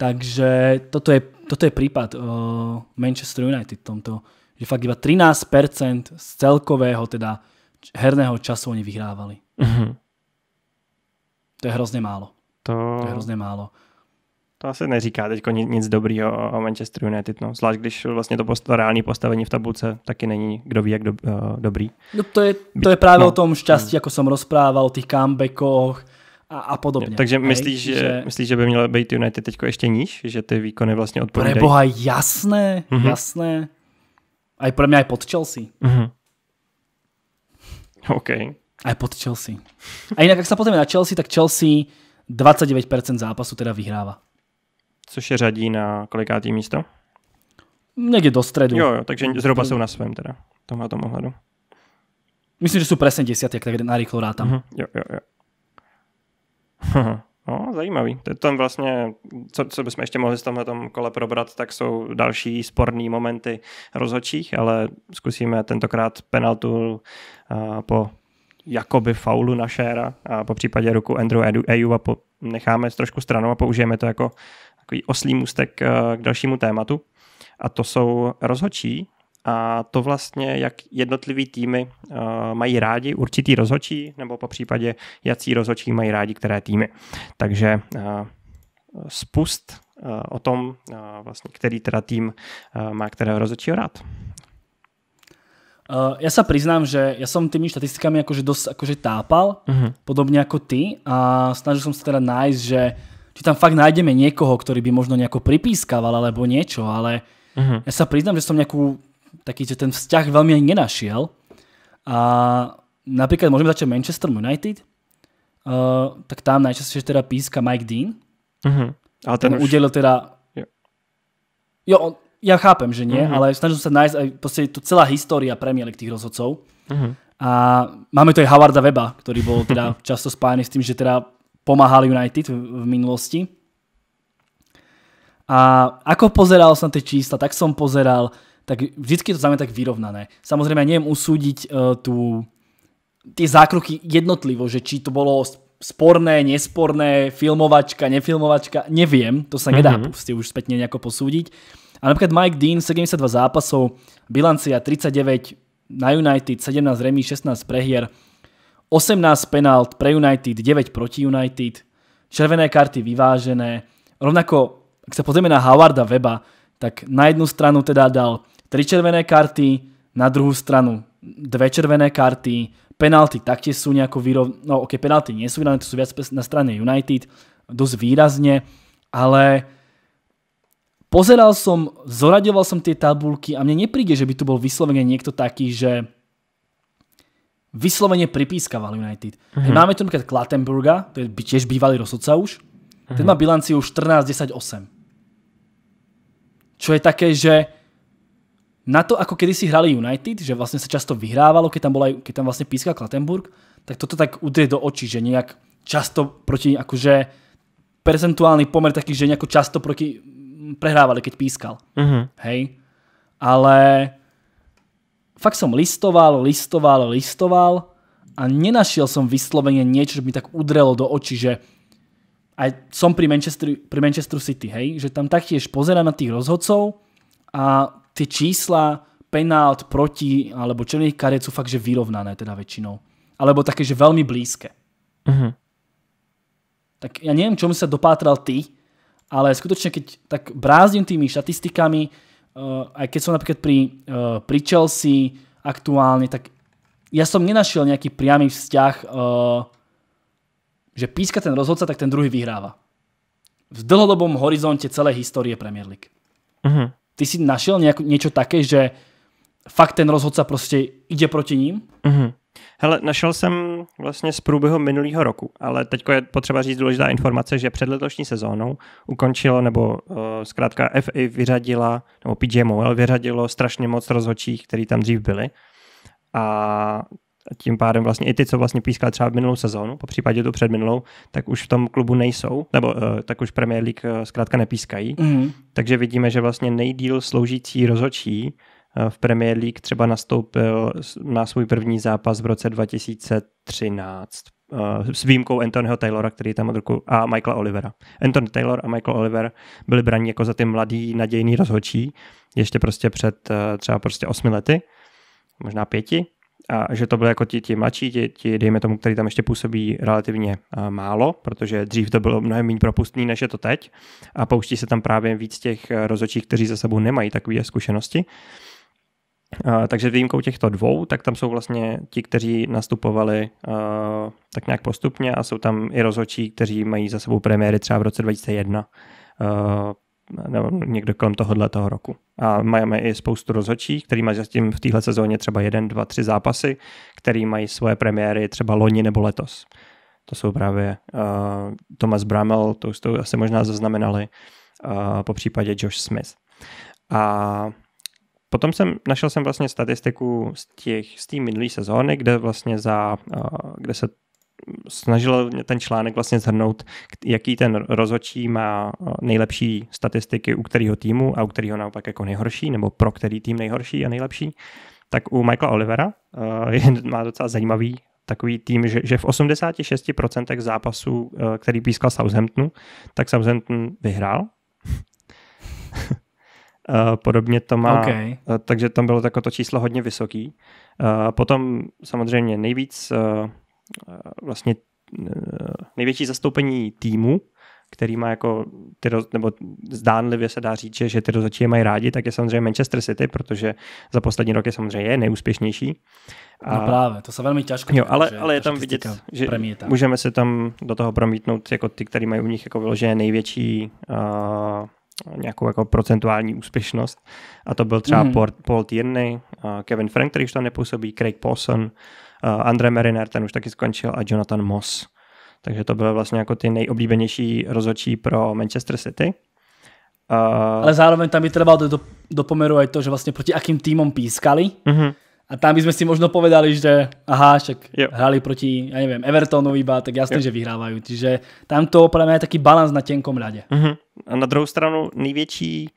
Takže toto je, toto je prípad uh, eh, Manchester United tomto, že fakt iba 13% z celkového teda herného času oni vyhrávali. Mm-hmm. To je hrozně málo. To, to je hrozně málo. To asi neříká teď nic dobrýho o Manchester United, no. zvlášť když vlastně to post- reální postavení v tabulce taky není kdo ví jak do- uh, dobrý. No to je, to je právě no. o tom šťastí, no. jako jsem rozprával, o těch comebackoch, a, a podobně. Takže hej, myslíš, že, že... myslíš, že by mělo být United teď ještě níž, že ty výkony vlastně odpovídají? boha jasné, mm-hmm. jasné. A pro mě i pod Chelsea. Mm-hmm. OK. je pod Chelsea. A jinak, jak se potom na Chelsea, tak Chelsea 29% zápasu teda vyhrává. Což je řadí na kolikátý místo? Někde do středu. Jo, jo, takže zhruba jsou na mm. svém teda, tomhle tomu hledu. Myslím, že jsou přesně 10, jak tak narychlo rátám. Mm-hmm. Jo, jo, jo. No, zajímavý. To je tam vlastně, co, co bychom ještě mohli z tomhle kole probrat, tak jsou další sporné momenty rozhodčích, ale zkusíme tentokrát penaltu a, po jakoby faulu na Shera a po případě ruku Andrew Edu, Eju a po, necháme trošku stranou a použijeme to jako takový oslý můstek k dalšímu tématu. A to jsou rozhodčí, a to vlastně, jak jednotlivý týmy eh, mají rádi určitý rozhočí, nebo po případě, jací rozhočí mají rádi které týmy. Takže eh, spust eh, o tom, vlastně, který teda tým má kterého rozhočího rád. Uh, ja sa priznám, že ja som tými štatistikami akože dosť akože tápal, uh-huh. Mhm. podobne ako ty a snažil som sa teda nájsť, že či tam fakt nájdeme niekoho, ktorý by možno nejako pripískaval alebo niečo, ale uh-huh. Mhm. ja sa priznám, že som nejakú taký, že ten vzťah veľmi ani nenašiel. A napríklad môžeme začať Manchester United, uh, tak tam najčastejšie teda píska Mike Dean. Uh-huh. A ten, ten už... udelil teda... Jo, Jo, on, ja chápem, že nie, uh-huh. ale snažím sa nájsť aj proste celá história premiélik tých rozhodcov. Uh-huh. Mhm. A máme tu aj Howarda Weba, ktorý bol teda často spájený s tým, že teda pomáhal United v, v minulosti. A ako pozeral som tie čísla, tak som pozeral tak vždycky je to za mňa tak vyrovnané. Samozrejme, neviem usúdiť uh, eh, tú, tie zákroky jednotlivo, že či to bolo sporné, nesporné, filmovačka, nefilmovačka, neviem, to sa nedá mm-hmm. už spätne nejako posúdiť. A napríklad Mike Dean, 72 zápasov, bilancia 39 na United, 17 remí, 16 prehier, 18 penalt, pre United, 9 proti United, červené karty vyvážené. Rovnako, ak sa pozrieme na Howarda Weba, tak na jednu stranu teda dal Tri červené karty, na druhú stranu dve červené karty, penalty taktiež sú nejako vyrovnané, no ok, penalty nie sú vyrovnané, to sú viac na strane United, dosť výrazne, ale pozeral som, zoraďoval som tie tabulky a mne nepríde, že by tu bol vyslovene niekto taký, že vyslovene pripískaval United. Mm-hmm. máme tu napríklad Klatenburga, to je tiež bývalý rozhodca už, mm-hmm. ten mhm. má bilanciu 14-10-8. Čo je také, že na to, ako kedysi si hrali United, že vlastne sa často vyhrávalo, keď tam, bola, keď tam vlastne pískal Klatenburg, tak toto tak udrie do očí, že nejak často proti, akože percentuálny pomer taký, že nejako často proti mm, prehrávali, keď pískal. Uh-huh. Hej? Ale fakt som listoval, listoval, listoval a nenašiel som vyslovene niečo, čo by tak udrelo do očí, že aj som pri Manchester, pri Manchester City, hej, že tam taktiež pozera na tých rozhodcov a ty čísla penált proti alebo černých karet sú fakt, že vyrovnané teda väčšinou. Alebo také, že veľmi blízke. Uh-huh. Mhm. Tak ja neviem, čemu sa dopátral ty, ale skutočne keď tak brázdim tými štatistikami, uh, eh, aj keď som napríklad pri, uh, pri Chelsea aktuálne, tak ja som nenašiel nejaký priamy vzťah, uh, že píska ten rozhodca, tak ten druhý vyhráva. V dlhodobom horizonte celé historie Premier League. Uh-huh. Ty si našel nějak něco také, že fakt ten rozhodca prostě ide proti ním? Mm-hmm. Hele, našel jsem vlastně z průběhu minulého roku, ale teď je potřeba říct důležitá informace, že před letošní sezónou ukončilo, nebo uh, zkrátka FA vyřadila, nebo PGMOL vyřadilo strašně moc rozhodčích, který tam dřív byli. A tím pádem vlastně i ty, co vlastně pískali třeba v minulou sezónu, po případě tu předminulou, tak už v tom klubu nejsou, nebo uh, tak už Premier League uh, zkrátka nepískají. Mm. Takže vidíme, že vlastně nejdíl sloužící uh, v Premier League třeba nastoupil na svůj první zápas v roce 2013 s výjimkou Anthonyho Taylora, který tam od roku, a Michaela Olivera. Anthony Taylor a Michael Oliver byli braní jako za ty mladý nadějný rozhodčí, ještě prostě před třeba prostě osmi lety, možná pěti, a že to byly jako ti, ti mladší, ti, ti, dejme tomu, který tam ještě působí relativně málo, protože dřív to bylo mnohem méně propustný, než je to teď a pouští se tam právě víc těch eh, rozhodčích, kteří za sebou nemají takové zkušenosti. takže výjimkou těchto dvou, tak tam jsou vlastně ti, kteří nastupovali eh, tak nějak postupně a jsou tam i rozhodčí, kteří mají za sebou premiéry třeba v roce 2001 nebo někdo kolem tohohle toho roku. A máme i spoustu rozhodčí, který mají zatím v téhle sezóně třeba jeden, dva, tři zápasy, který mají svoje premiéry třeba loni nebo letos. To jsou právě uh, Thomas Bramel, to už to asi možná zaznamenali, uh, po případě Josh Smith. A Potom jsem, našel jsem vlastně statistiku z těch, z té minulé sezóny, kde vlastně za, eh, kde se snažil ten článek vlastně zhrnout, jaký ten rozhodčí má eh, nejlepší statistiky u kterého týmu a u kterého naopak jako nejhorší, nebo pro který tým nejhorší a nejlepší, tak u Michaela Olivera eh, je, má docela zajímavý takový tým, že, že v 86% zápasů, eh, který pískal Southamptonu, tak Southampton vyhrál. Podobně to má, okay. takže tam bylo takové to číslo hodně vysoký. Potom samozřejmě nejvíc Eh, vlastně eh, největší zastoupení týmu, který má jako, ty roz, nebo zdánlivě se dá říct, že, že ty rozhodčí mají rádi, tak je samozřejmě Manchester City, protože za poslední roky samozřejmě je nejúspěšnější. No A, no právě, to se velmi těžko. Jo, ale, ale je tam vidět, že premiéta. můžeme se tam do toho promítnout jako ty, který mají u nich jako vyložené největší uh, nějakou jako procentuální úspěšnost. A to byl třeba mm-hmm. Paul Tierney, uh, Kevin Frank, který už tam nepůsobí, Craig Pawson, Eh, Andre Mariner, ten už taky skončil a Jonathan Moss. Takže to byly vlastně jako ty nejoblíbenější rozhodčí pro Manchester City. Uh, Ale zároveň tam by treba do, do, do pomeru aj to, že vlastně proti jakým týmom pískali. Uh-huh. A tam bychom si možno povedali, že aha, však jo. hrali proti, ja neviem, Evertonu iba, tak jasně, jo. že vyhrávají. Čiže tam to opravdu má je taký balans na tenkom ľade. Uh-huh. Mhm. A na druhou stranu největší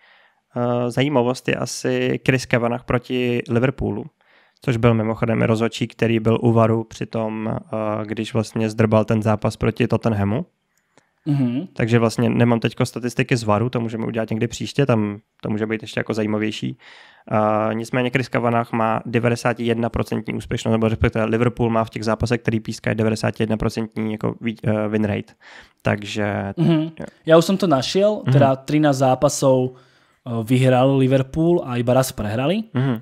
uh, zajímavost je asi Chris Kavanagh proti Liverpoolu což byl mimochodem rozočí, který byl u Varu při tom, eh, když vlastně zdrbal ten zápas proti Tottenhamu. Mm-hmm. Takže vlastně nemám teď statistiky z Varu, to můžeme udělat někdy příště, tam to může být ještě jako zajímavější. Uh, nicméně Chris Kavanach má 91% úspěšnost, nebo respektive Liverpool má v těch zápasech, který pískají 91% jako eh, win rate. Takže... Mm-hmm. Já už jsem to našel, mm-hmm. teda 13 zápasov Liverpool a iba raz prehrali. Mm-hmm.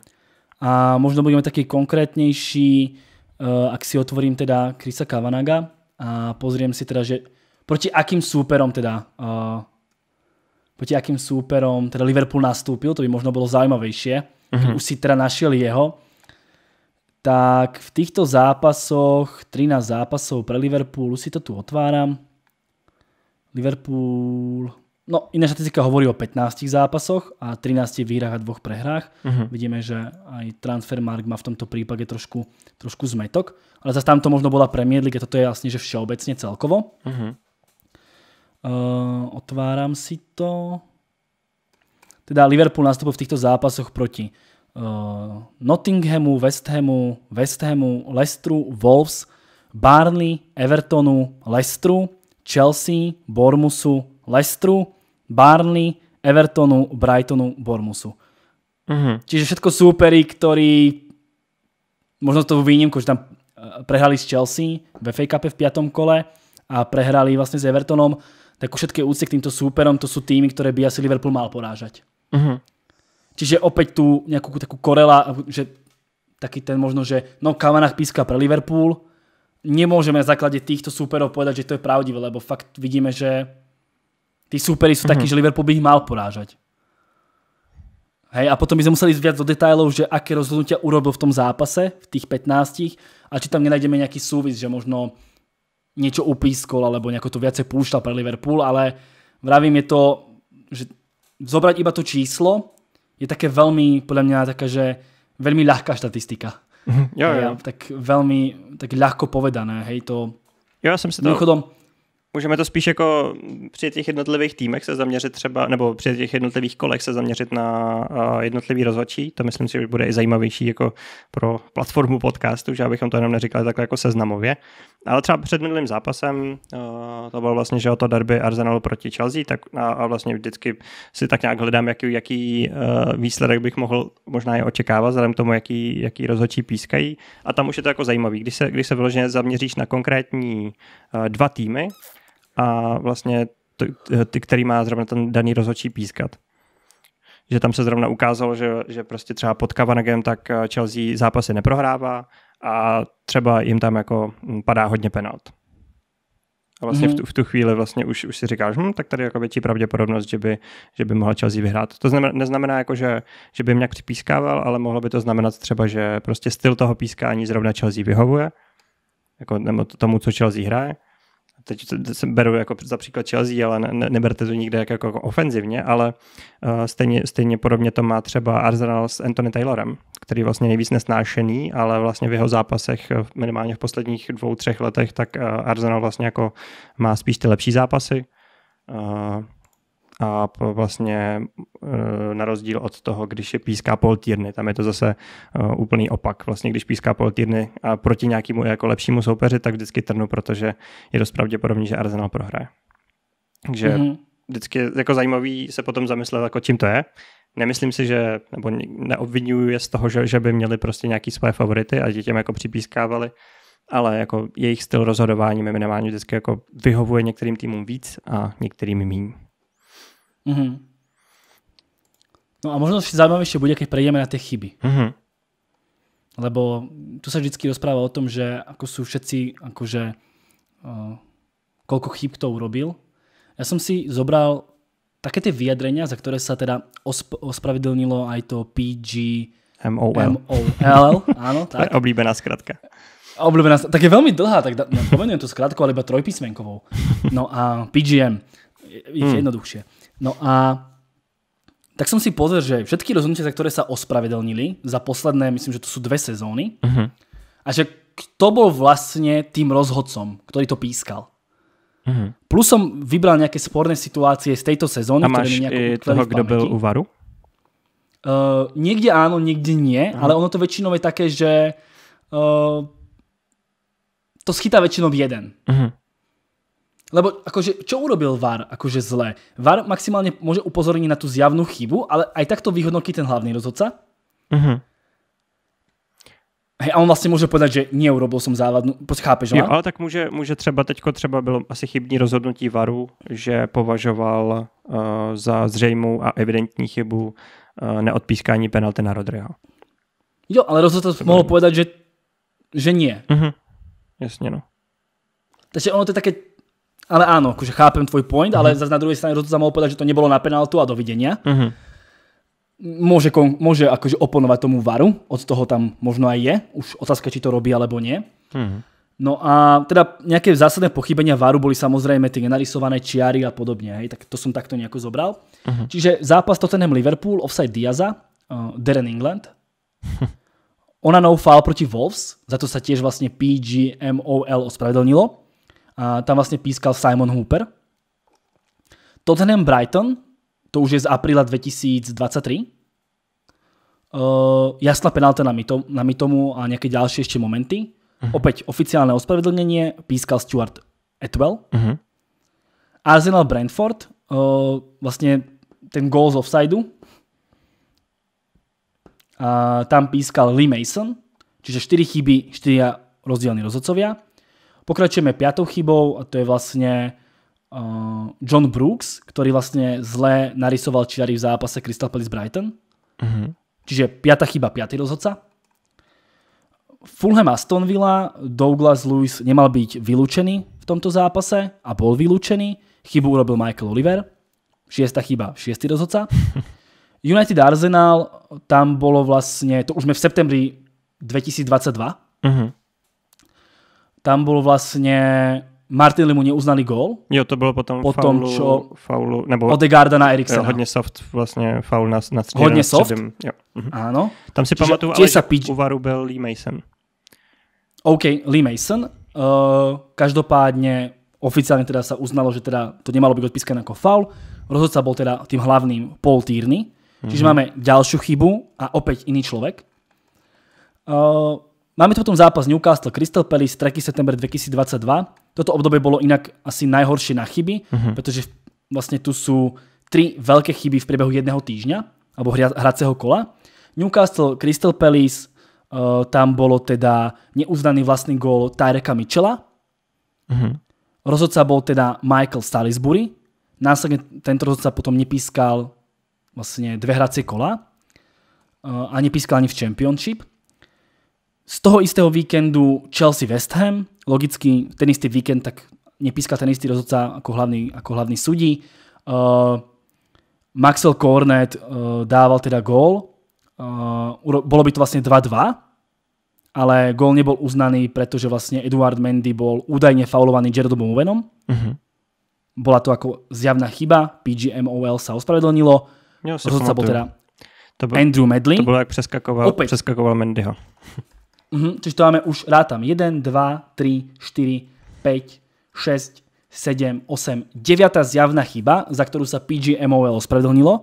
A možno budeme taký konkrétnejší, eh, ak si otvorím teda Krisa Kavanaga a pozriem si teda, že proti akým súperom teda eh, proti akým súperom teda Liverpool nastúpil, to by možno bolo zaujímavejšie, mm-hmm. už si teda našiel jeho, tak v týchto zápasoch, 13 zápasov pre Liverpool, si to tu otváram, Liverpool, No, iná štatistika hovorí o 15 zápasoch a 13 výhrách a dvoch prehrách. Uh-huh. Vidíme, že aj Transfermark má v tomto prípade trošku, trošku zmetok, ale zase tam to možno bola Premier League, toto je vlastne že všeobecne celkovo. Uh-huh. Uh, otváram si to. Teda Liverpool nastupuje v týchto zápasoch proti uh, Nottinghamu, West Hamu, West Hamu, Lestru, Wolves, Barnley, Evertonu, Lestru, Chelsea, Bormusu, Lestru, Barnley, Evertonu, Brightonu, Bormusu. Mm-hmm. Čiže všetko súperi, ktorí možno to výnimku, že tam eh, prehrali s Chelsea v FA Cup v 5. kole a prehrali vlastne s Evertonom, tak všetky úcty k týmto súperom, to sú týmy, ktoré by asi Liverpool mal porážať. Mm-hmm. Čiže opäť tu nejakú takú korela, že taký ten možno, že no Kavanach píska pre Liverpool, nemôžeme na základe týchto súperov povedať, že to je pravdivé, lebo fakt vidíme, že Tí súperi sú takí, mm-hmm. že Liverpool by ich mal porážať. Hej, a potom by sme museli viac do detailov, že aké rozhodnutia urobil v tom zápase, v tých 15 a či tam nenájdeme nejaký súvis, že možno niečo upískol alebo nejako to viacej púšťal pre Liverpool, ale vravím je to, že zobrať iba to číslo je také veľmi, podľa mňa, taká, že veľmi ľahká štatistika. Mm, jo, jo. Hej, tak veľmi tak ľahko povedané, hej, to... Jo, ja som si to... Mimochodom, Můžeme to spíš jako při těch jednotlivých týmech se zaměřit třeba, nebo při těch jednotlivých kolech se zaměřit na eh, jednotlivý rozhodčí. To myslím si, že bude i zajímavější jako pro platformu podcastu, že abychom to jenom neříkali takhle jako seznamově. Ale třeba před minulým zápasem, eh, to bylo vlastně, že o to derby Arsenalu proti Chelsea, tak a, vlastně vždycky si tak nějak hledám, jaký, jaký eh, výsledek bych mohl možná i očekávat, vzhledem k tomu, jaký, jaký rozhodčí pískají. A tam už je to jako zajímavý, když se, když se vyloženě zaměříš na konkrétní dva týmy, a vlastně ty, který má zrovna ten daný rozhodčí pískat. Že tam se zrovna ukázalo, že, že prostě třeba pod Kavanagem tak eh, Chelsea zápasy neprohrává a třeba jim tam jako hm, padá hodně penalt. A vlastně mm. v, mhm. tu, v tu chvíli vlastně už, už si říkáš, hm, tak tady jako větší pravděpodobnost, že by, že by mohla Chelsea vyhrát. To znamená, neznamená jako, že, že by jim nějak připískával, ale mohlo by to znamenat třeba, že prostě styl toho pískání zrovna Chelsea vyhovuje, jako, nebo tomu, co Chelsea hraje teď se beru jako za příklad Chelsea, ale ne, neberte to nikde jako, jako ofenzivně, ale uh, stejně, stejně podobně to má třeba Arsenal s Anthony Taylorem, který vlastně nejvíc nesnášený, ale vlastně v jeho zápasech eh, minimálně v posledních dvou, třech letech, tak uh, Arsenal vlastně jako má spíš ty lepší zápasy. Uh, a vlastně e, na rozdíl od toho, když je píská týrny, tam je to zase e, úplný opak. Vlastně když píská týrny a proti nějakému jako lepšímu soupeři, tak vždycky trnu, protože je dost pravděpodobný, že Arsenal prohraje. Takže mm-hmm. vždycky jako zajímavý se potom zamyslet, jako čím to je. Nemyslím si, že, nebo neobvinuju je z toho, že, že by měli prostě nějaký své favority a dětem jako připískávali, ale jako jejich styl rozhodování minimálně vždycky jako vyhovuje některým týmům víc a některým méně. Mm-hmm. No a možno zaujímavejšie bude, keď prejdeme na tie chyby. Mm-hmm. Lebo tu sa vždycky rozpráva o tom, že ako sú všetci, akože, uh, koľko chyb kto urobil. Ja som si zobral také tie vyjadrenia, za ktoré sa teda osp- ospravedlnilo aj to PG... MOL. áno. Tak. To je oblíbená skratka. Oblíbená, tak je veľmi dlhá, tak no, pomenujem to skratku, ale iba trojpísmenkovou. No a PGM, je, je hmm. jednoduchšie. No a tak som si pozrel, že všetky rozhodnutia, za ktoré sa ospravedlnili, za posledné, myslím, že to sú dve sezóny, uh-huh. a že kto bol vlastne tým rozhodcom, ktorý to pískal. Uh-huh. Plus som vybral nejaké sporné situácie z tejto sezóny. A máš ktoré mi eh, i toho, kdo byl u varu? Uh, niekde áno, niekde nie, uh-huh. ale ono to väčšinou je také, že uh, to schytá väčšinou jeden. Uh-huh. Lebo akože, čo urobil VAR akože zle? VAR maximálne môže upozorniť na tú zjavnú chybu, ale aj takto vyhodnotí ten hlavný rozhodca. Uh mhm. -huh. Hej, a on vlastne môže povedať, že neurobil som závadnú, chápeš, že? Jo, no? ale tak môže, môže třeba teďko třeba bylo asi chybní rozhodnutí Varu, že považoval uh, za zřejmou a evidentní chybu uh, neodpískání penalty na Rodriho. Jo, ale rozhodca mohol povedať, že, že nie. -huh. Mhm. Jasne, no. Takže ono to je také ale áno, akože chápem tvoj point, ale mhm. zase na druhej strane rozhodca mohol povedať, že to nebolo na penaltu a dovidenia. Mhm. Môže, môže akože oponovať tomu varu, od toho tam možno aj je, už otázka, či to robí alebo nie. Mhm. No a teda nejaké zásadné pochybenia varu boli samozrejme tie narysované čiary a podobne, hej, tak to som takto nejako zobral. Čiže zápas Tottenham Liverpool, offside Diaza, eh, Darren England. Ona no foul proti Wolves, za to sa tiež vlastne PGMOL ospravedlnilo tam vlastně pískal Simon Hooper. Tottenham Brighton, to už je z apríla 2023. Uh, jasná penálta na, Mito, na Mitomu a nějaké další ještě momenty. Uh-huh. Mhm. Opäť oficiálne ospravedlnenie, pískal Stuart Etwell. Uh-huh. Mhm. Arsenal Brentford, uh, vlastně ten gól z offsideu. A tam pískal Lee Mason, čiže 4 chyby, 4 rozdielne rozhodcovia. Pokračujeme piatou chybou a to je vlastne uh, John Brooks, ktorý vlastne zle narysoval čiary v zápase Crystal Palace Brighton. Mm-hmm. Čiže piata chyba, piatý rozhodca. Fulham Aston Villa, Douglas Lewis nemal byť vylúčený v tomto zápase a bol vylúčený. Chybu urobil Michael Oliver. Šiesta chyba, šiestý rozhodca. United Arsenal, tam bolo vlastne, to už sme v septembri 2022, uh-huh tam byl vlastně Martinelli mu neuznali gól. Jo, to bylo potom po faulu, čo faulu, nebo Egarda na Eriksena. Eh, hodně soft vlastně faul na, na Hodně soft? Středem, jo. Mhm. Ano. Tam si pamatuju, ale sa u Varu byl Lee Mason. OK, Lee Mason. Uh, každopádně oficiálně teda sa uznalo, že teda to nemalo byť odpískané ako faul. Rozhodca bol teda tým hlavným Paul Tierney. Čiže mhm. máme ďalšiu chybu a opäť iný človek. Uh, eh, Máme tu potom zápas Newcastle Crystal Palace 3. september 2022. Toto obdobie bolo inak asi najhoršie na chyby, mm-hmm. pretože vlastne tu sú tri veľké chyby v priebehu jedného týždňa alebo hraceho kola. Newcastle Crystal Palace, uh, tam bolo teda neuznaný vlastný gól Tyreka Michela. Mm-hmm. Rozhodca bol teda Michael Salisbury. Následne tento rozhodca potom nepískal vlastne dve hracie kola uh, a nepískal ani v Championship. Z toho istého víkendu Chelsea West Ham, logicky ten istý víkend, tak nepíska ten istý rozhodca ako hlavný, ako hlavný sudí. Uh, Maxwell Cornet uh, eh, dával teda gól. Uh, bolo by to vlastne 2-2, ale gól nebol uznaný, pretože vlastne Eduard Mendy bol údajne faulovaný Gerardom Owenom. Uh-huh. Mhm. Bola to ako zjavná chyba, PGMOL sa ospravedlnilo. Jo, rozhodca bol teda to byl, Andrew Medley. To bylo, jak přeskakoval, přeskakoval Mendyho. Mhm, čiže to máme už, rátam 1, 2, 3, 4, 5, 6, 7, 8, 9 zjavná chyba, za ktorú sa PGMOL ospravedlnilo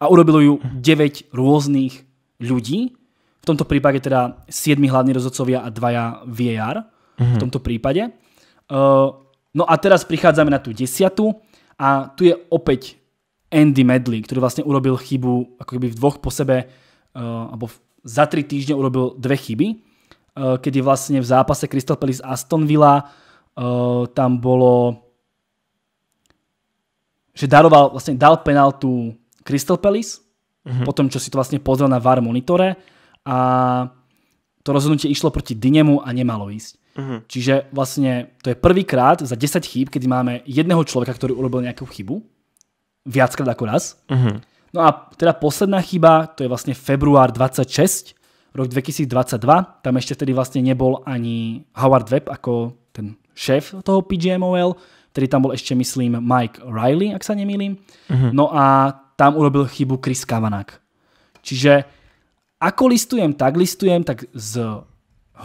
a urobilo ju 9 rôznych ľudí. V tomto prípade teda 7 hlavní rozhodcovia a dvaja VAR mhm. v tomto prípade. Uh, no a teraz prichádzame na tú desiatu a tu je opäť Andy Medley, ktorý vlastne urobil chybu ako keby v dvoch po sebe, uh, eh, alebo za tri týždne urobil dve chyby je eh, vlastne v zápase Crystal Palace Aston Villa eh, tam bolo že daroval, vlastne dal penaltu Crystal Palace mm-hmm. potom, čo si to vlastne pozrel na VAR monitore a to rozhodnutie išlo proti Dynemu a nemalo ísť. Mm-hmm. Čiže vlastne to je prvýkrát za 10 chýb, kedy máme jedného človeka, ktorý urobil nejakú chybu, viackrát ako raz. Mm-hmm. No a teda posledná chyba, to je vlastne február 26, rok 2022. Tam ešte vtedy vlastne nebol ani Howard Webb ako ten šéf toho PGMOL, ktorý tam bol ešte, myslím, Mike Riley, ak sa nemýlim. Uh-huh. No a tam urobil chybu Chris Kavanagh. Čiže ako listujem, tak listujem, tak z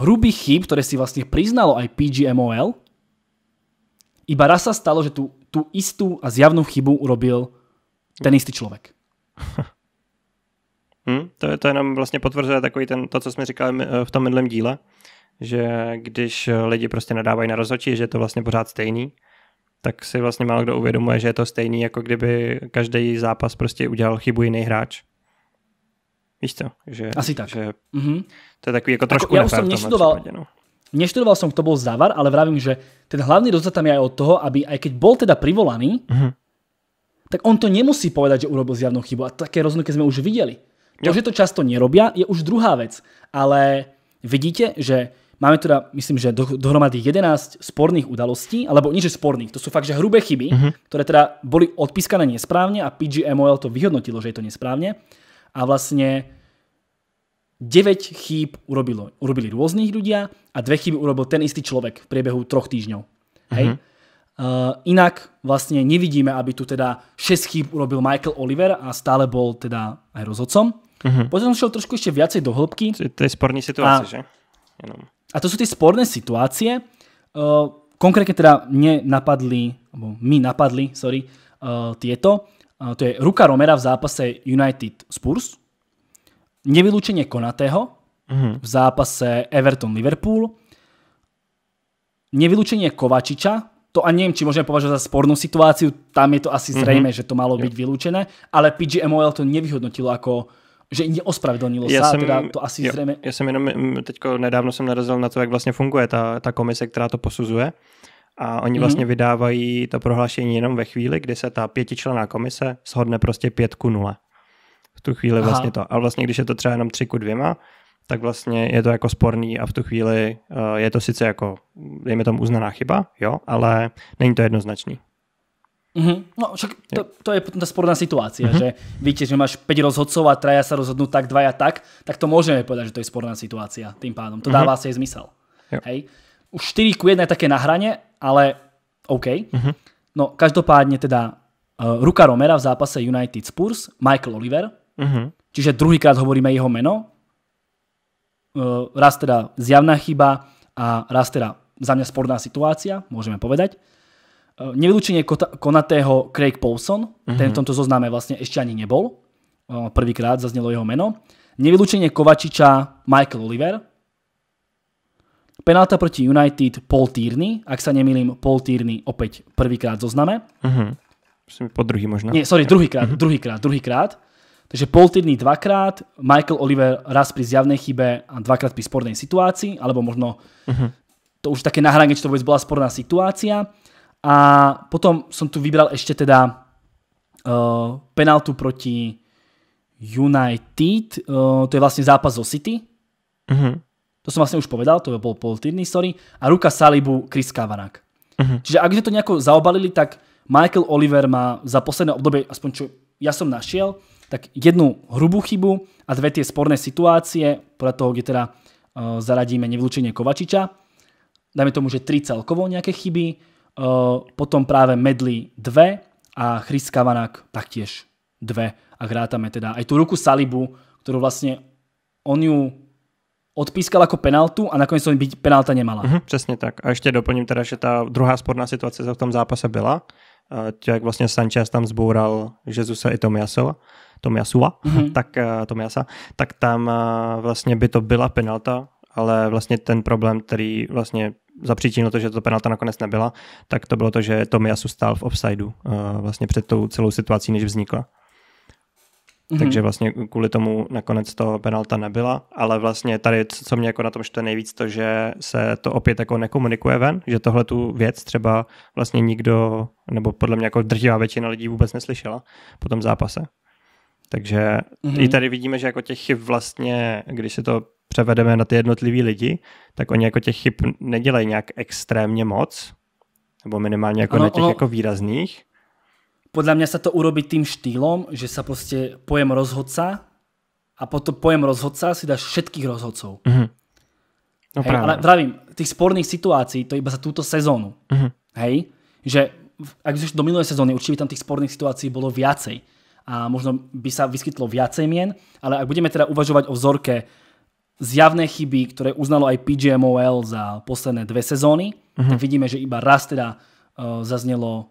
hrubých chyb, ktoré si vlastne priznalo aj PGMOL, iba raz sa stalo, že tú, tú istú a zjavnú chybu urobil ten istý človek. Hmm, to, je, to jenom vlastně potvrzuje takový ten, to, co jsme říkali eh, v tom minulém díle, že když eh, lidi prostě nadávají na rozhodčí, že je to vlastně pořád stejný, tak si vlastně málo kdo uvědomuje, že je to stejný, jako kdyby každý zápas prostě udělal chybu jiný hráč. Víš co? Že, Asi tak. Že mm-hmm. To je takový jako trošku jako, Já už jsem neštudoval, případě, no. neštudoval jsem, kto byl závar, ale vravím, že ten hlavní dozor tam je aj od toho, aby aj keď bol teda privolaný, mm-hmm. tak on to nemusí povedať, že urobil zjavnou chybu. A také rozhodnutí jsme už viděli. To, že to často nerobia, je už druhá vec. Ale vidíte, že máme teda, myslím, že dohromady 11 sporných udalostí, alebo nie, že sporných, to sú fakt, že hrubé chyby, uh-huh. ktoré teda boli odpískané nesprávne a PGMOL to vyhodnotilo, že je to nesprávne. A vlastne 9 chýb urobilo, urobili rôznych ľudia a dve chyby urobil ten istý človek v priebehu troch týždňov. Uh-huh. Hej. Uh, inak vlastne nevidíme, aby tu teda 6 chýb urobil Michael Oliver a stále bol teda aj rozhodcom. Uh-huh. Potom som trošku ešte viacej do hĺbky. To je sporné situácie, a, že? Jenom. A to sú tie sporné situácie. Uh, eh, konkrétne teda mne napadli, alebo my napadli, sorry, uh, tieto. Uh, to je ruka Romera v zápase United Spurs, nevylúčenie Konatého uh-huh. v zápase Everton-Liverpool, nevylúčenie Kovačiča, to a neviem, či môžeme považovať za spornú situáciu, tam je to asi mhm. zrejme, mm-hmm. že to malo byť vylúčené, ale PGMOL to nevyhodnotilo ako že ji ospravedlnilo já jsem, teda to asi jo, zřejmě... Já jsem jenom, mm, teďko nedávno jsem narazil na to, jak vlastně funguje ta, ta komise, která to posuzuje a oni vlastně mm-hmm. vydávají to prohlášení jenom ve chvíli, kdy se ta pětičlená komise shodne prostě pětku nule. V tu chvíli Aha. vlastně to. A vlastně když je to třeba jenom tři ku dvěma, tak vlastně je to jako sporný a v tu chvíli uh, je to sice jako, dejme tomu, uznaná chyba, jo, ale není to jednoznačný. Mm-hmm. No však to, to je potom tá sporná situácia, mm-hmm. že víte, že máš 5 rozhodcov a traja sa rozhodnú tak, dvaja tak, tak to môžeme povedať, že to je sporná situácia tým pádom. To mhm. dáva mm-hmm. asi zmysel. Jo. Hej? Už 4 ku 1 je také na hrane, ale OK. Mm-hmm. No každopádne teda uh, ruka Romera v zápase United Spurs, Michael Oliver, mm-hmm. čiže druhýkrát hovoríme jeho meno. Uh, eh, raz teda zjavná chyba a raz teda za mňa sporná situácia, môžeme povedať. Eh, Nevylučenie konatého Craig Paulson, mm-hmm. ten v mhm. tomto zozname vlastne ešte ani nebol, eh, prvýkrát zaznelo jeho meno. Nevylučenie Kovačiča Michael Oliver, penálta proti United Paul Tierney, ak sa nemýlim, Paul Tierney opäť prvýkrát zozname. Mm-hmm. Myslím, po druhý možná. Nie, sorry, druhýkrát, mhm. druhýkrát, druhýkrát. Takže Paul Tierney dvakrát, Michael Oliver raz pri zjavnej chybe a dvakrát pri spornej situácii, alebo možno mhm. to už také nahranie, či to vôbec bola sporná situácia. A potom som tu vybral ešte teda uh, penaltu proti United, uh, to je vlastne zápas zo City. Uh-huh. To som vlastne už povedal, to bol pol týdny, sorry. A ruka Salibu Chris Kavanak. Uh-huh. Mhm. Čiže ak to nejako zaobalili, tak Michael Oliver má za posledné obdobie, aspoň čo ja som našiel, tak jednu hrubú chybu a dve tie sporné situácie, podľa toho, kde teda uh, zaradíme nevlúčenie Kovačiča. Dajme tomu, že tri celkovo nejaké chyby Eh, potom práve Medley 2 a Chris Kavanak taktiež 2. A hrátame teda aj tú ruku Salibu, ktorú vlastne on ju odpískal jako penaltu a nakonec to byť penalta nemala. -huh, mhm, přesně tak. A ještě doplním teda, že ta druhá sporná situace, sa v tom zápase byla, eh, tě, jak vlastně Sanchez tam zboural Jezusa i Tomiasova, Tomiasua, mhm. uh -huh. tak eh, Tomiasa, tak tam vlastně by to byla penalta, ale vlastně ten problém, který vlastně zapříčinilo to, že to penalta nakonec nebyla, tak to bylo to, že Tomiasu stál v offsideu eh, vlastně před tou celou situací, než vznikla. Mm-hmm. Takže vlastně kvůli tomu nakonec to penalta nebyla, ale vlastně tady, co mě jako na tom štve nejvíc, to, že se to opět jako nekomunikuje ven, že tohle tu věc třeba vlastně nikdo, nebo podle mě jako drtivá většina lidí vůbec neslyšela po tom zápase. Takže mm-hmm. i tady vidíme, že jako těch chyb vlastně, když se to převedeme na ty jednotlivý lidi, tak oni jako těch chyb nedělají nějak extrémně moc, nebo minimálně jako ano, na těch ono, jako výrazných. Podle mě se to urobí tým štýlom, že se prostě pojem rozhodca a potom pojem rozhodca si dáš všetkých rozhodců. Mm -hmm. No hej, ale vravím, těch sporných situací, to iba za tuto sezónu. Mm -hmm. Hej? Že ak už do minulé sezóny by tam těch sporných situací bylo viacej a možno by sa vyskytlo viacej mien, ale ak budeme teda uvažovať o vzorke zjavné chyby, ktoré uznalo aj PGMOL za posledné dve sezóny, Uh-huh. tak vidíme, že iba raz teda uh, eh, zaznelo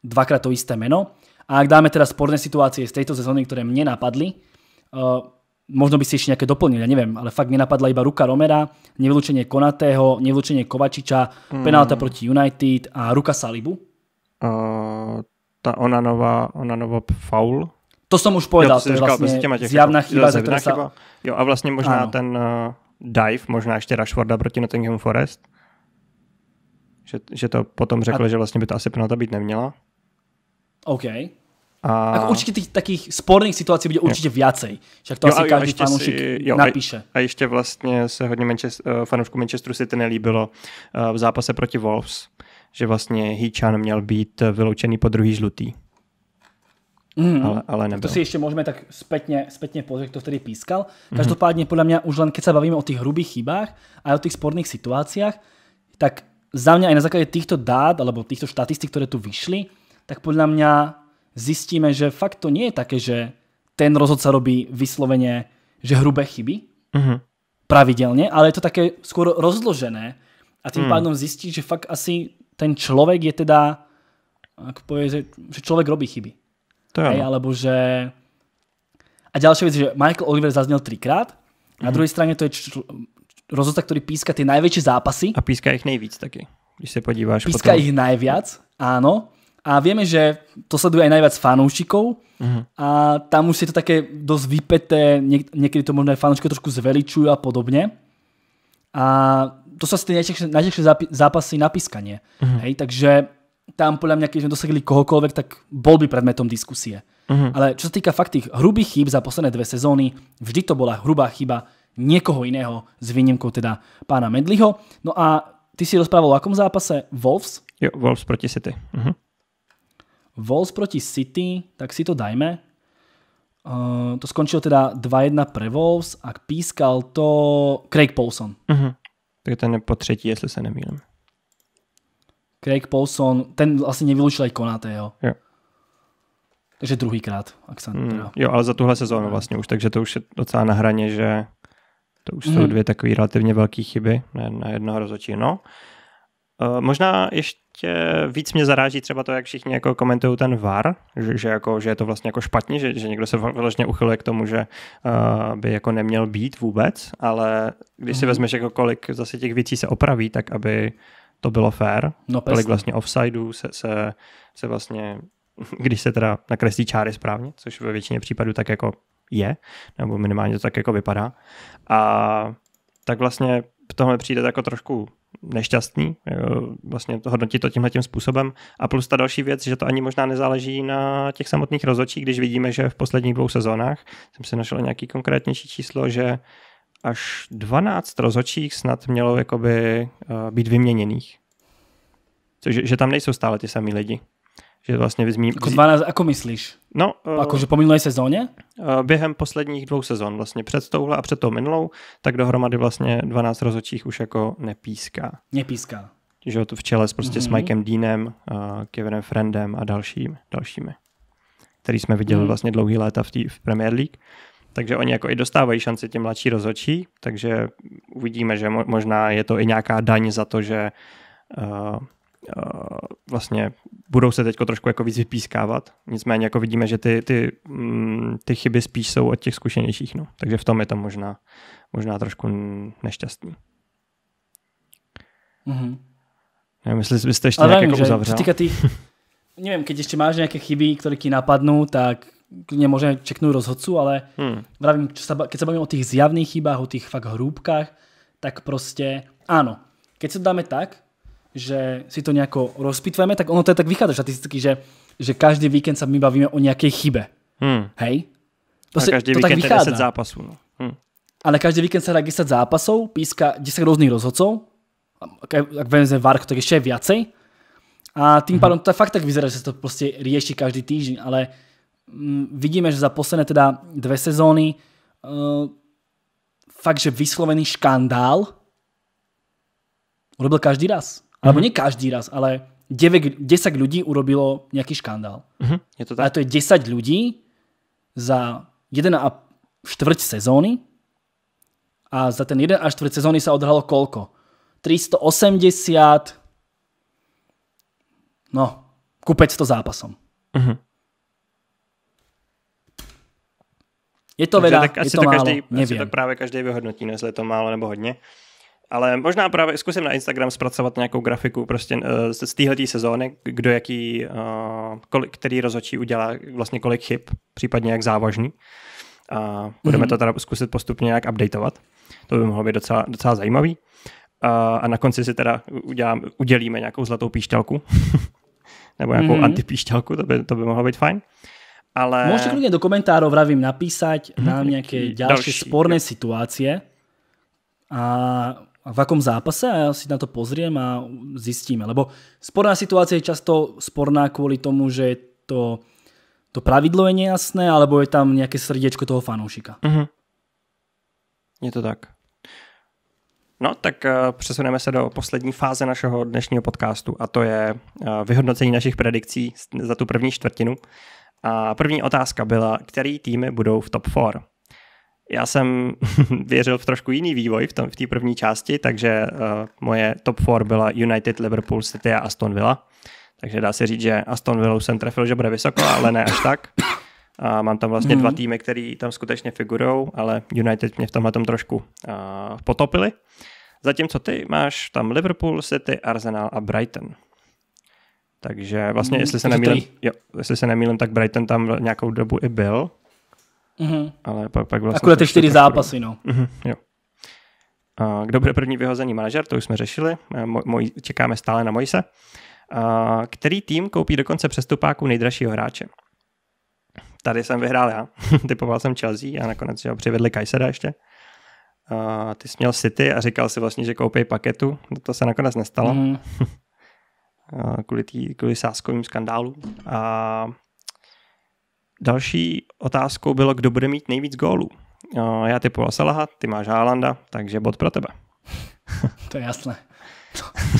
dvakrát to isté meno. A ak dáme teda sporné situácie z tejto sezóny, ktoré mne napadli, uh, možno by si ešte nejaké doplnili, ja neviem, ale fakt mne napadla iba ruka Romera, nevylučenie Konatého, nevylučenie Kovačiča, mm. penálta proti United a ruka Salibu. Uh, nová, Onanova, Onanova foul to jsem už povedal, jo, to, to je vlastně těma těch zjavná jako chyba, za se... Chyba. Jo, a vlastně možná ano. ten uh, dive, možná ještě Rashforda proti Nottingham Forest, že, že to potom řekl, a... že vlastně by to asi penalta být neměla. OK. A... Ako určitě těch takých sporných situací bude určitě viacej. Však to jo, asi jo, každý fanoušek napíše. A, ještě vlastně se hodně Manchester, eh, fanoušku Manchesteru City nelíbilo eh, v zápase proti Wolves, že vlastně Heechan měl být vyloučený po druhý žlutý. Mm. Ale, ale nebyl. To si ještě můžeme tak zpětně, zpětně pozrieť, kdo vtedy pískal. Mhm. Každopádně podle mě už len keď se bavíme o těch hrubých chybách a o těch sporných situacích. tak za mě i na základě těchto dát alebo těchto statistik, které tu vyšly, tak podle mě zjistíme, že fakt to nie je také, že ten rozhodca robí vysloveně, že hrubé chyby mm-hmm. pravidelně, ale je to také skoro rozložené a tím mm. pádem zjistí, že fakt asi ten člověk je teda, jak povie, že, člověk robí chyby. To je hej, alebo že... A ďalšia vec, že Michael Oliver zaznel trikrát. Na mhm. druhej druhé straně to je čl... rozhodca, ktorý píska ty největší zápasy. A píska ich nejvíc taky, když se podíváš. Píska potom. ich nejvíc, ano. A vieme, že to sleduje aj najviac fanúšikov mm. a tam už je to také dosť vypeté, niek- niekedy to možno aj fanúšikov trošku zveličujú a podobne. A to sú asi tie najťažšie, zápasy na pískanie. Mm. Hej, takže tam podľa mňa, keď sme dosahli kohokoľvek, tak bol by predmetom diskusie. Uh-huh. Ale čo sa týka fakt tých hrubých chýb za posledné dve sezóny, vždy to bola hrubá chyba niekoho iného s výnimkou teda pána Medliho. No a ty si rozprával o akom zápase? Wolves? Jo, Wolves proti City. Uh-huh. Wolves proti City, tak si to dajme. Uh, to skončilo teda 2-1 pre Wolves a pískal to Craig Paulson. Uh-huh. Tak ten je po třetí, jestli se nemýlím. Craig Paulson, ten asi nevylučil aj Konatého. Jo. Takže druhýkrát, ak sa mm, Jo, ale za tuhle sezónu vlastně už, takže to už je docela na hraně, že to už mm. jsou hmm. dvě takové relativně velké chyby na, na jednoho rozhodčí. No, uh, možná ještě víc mě zaráží třeba to, jak všichni jako komentují ten VAR, že, že, jako, že je to vlastně jako špatně, že, že někdo se vyloženě uchyluje k tomu, že uh, by jako neměl být vůbec, ale když si hmm. vezmeš jako kolik zase těch věcí se opraví, tak aby to bylo fair. No, Kolik vlastně offsideů se, se, se vlastně, když se teda nakreslí čáry správně, což ve většině případů tak jako je, nebo minimálně to tak jako vypadá. A tak vlastně tohle přijde jako trošku nešťastný, vlastně to hodnotit to tímhle tím způsobem. A plus ta další věc, že to ani možná nezáleží na těch samotných rozočích, když vidíme, že v posledních dvou sezónách jsem si našel nějaký konkrétnější číslo, že až 12 rozhodčích snad mělo jakoby uh, být vyměněných. Což, že tam nejsou stále ty samý lidi. Že vlastně vyzmí... Jako 12, ako myslíš? No, uh, že po minulé sezóně? Uh, během posledních dvou sezon, vlastně před touhle a před tou minulou, tak dohromady vlastně 12 rozhodčích už jako nepíská. Nepíská. Že to v čele s, prostě mm-hmm. s mhm. Mikem Deanem, uh, Kevinem Friendem a dalším, dalšími, který jsme viděli mm. vlastně dlouhý léta v, tý, v Premier League takže oni jako i dostávají šanci těm mladší rozhodčí, takže uvidíme, že možná je to i nějaká daň za to, že uh, uh, vlastně budou se teď trošku jako víc vypískávat. Nicméně jako vidíme, že ty, ty, mm, ty chyby spíš jsou od těch zkušenějších. No. Takže v tom je to možná, možná trošku nešťastný. Mm-hmm. Nevím, jestli byste ještě nějak nevím, jako uzavřel. nevím, když ještě máš nějaké chyby, které ti napadnou, tak klidně možná čeknu rozhodcu, ale hmm. vravím, sa, keď sa bavím o tých zjavných chybách, o tých fakt hrúbkách, tak prostě áno, keď sa dáme tak, že si to nejako rozpitvujeme, tak ono to je tak vychádza štatisticky, že, že každý víkend sa my bavíme o nejakej chybe. Hmm. Hej? To, si, každý to víkend tak vychádza. 10 zápasov. No. Hmm. Ale každý víkend sa hrá 10 zápasov, píska 10 rôznych rozhodcov, ak vezme Varko, tak ešte je viacej. A tým hmm. pádom to fakt tak vyzerá, že sa to prostě rieši každý týždeň, ale Mm, vidíme, že za posledné teda dve sezóny uh, fakt, že vyslovený škandál urobil každý raz. Mm-hmm. Alebo mhm. ne každý raz, ale 9, 10 ľudí urobilo nějaký škandál. Mm-hmm. Je to tak? A to je 10 ľudí za 1 a štvrť sezóny a za ten 1 a štvrť sezóny sa odhralo koľko? 380 no, ku 500 zápasom. Mm-hmm. Je to věda, tak je asi to, to málo, každý, nevím. Asi to právě každý vyhodnotí, jestli je to málo nebo hodně. Ale možná právě zkusím na Instagram zpracovat nějakou grafiku prostě eh, z téhleté sezóny, kdo jaký, eh, kolik, který rozhodčí udělá vlastně kolik chyb, případně jak závažný. A budeme mm-hmm. to teda zkusit postupně nějak updateovat. To by mohlo být docela, docela zajímavý. a na konci si teda udělám, udělíme nějakou zlatou píšťalku. nebo nějakou mm-hmm. antipíšťalku, to by, to by mohlo být fajn. Uh, ale... Môžete kľudne do komentárov, vravím, napísať mm-hmm. nám nejaké ďalšie další, sporné jo. situácie a v akom zápase a ja si na to pozriem a zistíme. Lebo sporná situácia je často sporná kvôli tomu, že to, to pravidlo je nejasné alebo je tam nejaké srdiečko toho fanoušika. Mm-hmm. Je to tak. No, tak uh, přesuneme se do poslední fáze našeho dnešního podcastu a to je uh, vyhodnocení našich predikcí za tu první čtvrtinu. A první otázka byla, který týmy budou v top 4? Já jsem věřil v trošku jiný vývoj v té v první části, takže uh, moje top 4 byla United, Liverpool, City a Aston Villa. Takže dá se říct, že Aston Villa jsem trefil, že bude vysoko, ale ne až tak. A mám tam vlastně mm-hmm. dva mhm. týmy, které tam skutečně figurou, ale United mě v tomhle tom trošku uh, potopili. Zatímco ty máš tam Liverpool, City, Arsenal a Brighton. Takže vlastně, mhm. jestli se, nemýlim, jo, jestli se nemýlím, tak Brighton tam nějakou dobu i byl. Mm-hmm. Ale pak, pak vlastně... Akurát ty čtyři zápasy, no. Mm-hmm, jo. A kdo bude první vyhozený manažer, to už jsme řešili. Moj, čekáme stále na Mojse. A který tým koupí dokonce přestupáku nejdražšího hráče? Tady jsem vyhrál já. Typoval jsem Chelsea a nakonec ho přivedli Kajseda ještě. A ty jsi měl City a říkal si vlastně, že koupí paketu. To se nakonec nestalo. Mm-hmm. Eh, kvůli, tý, kvůli sáskovým skandálu. A další otázkou bylo, kdo bude mít nejvíc gólů. Eh, já typoval Salaha, ty máš Haalanda, takže bod pro tebe. to je jasné.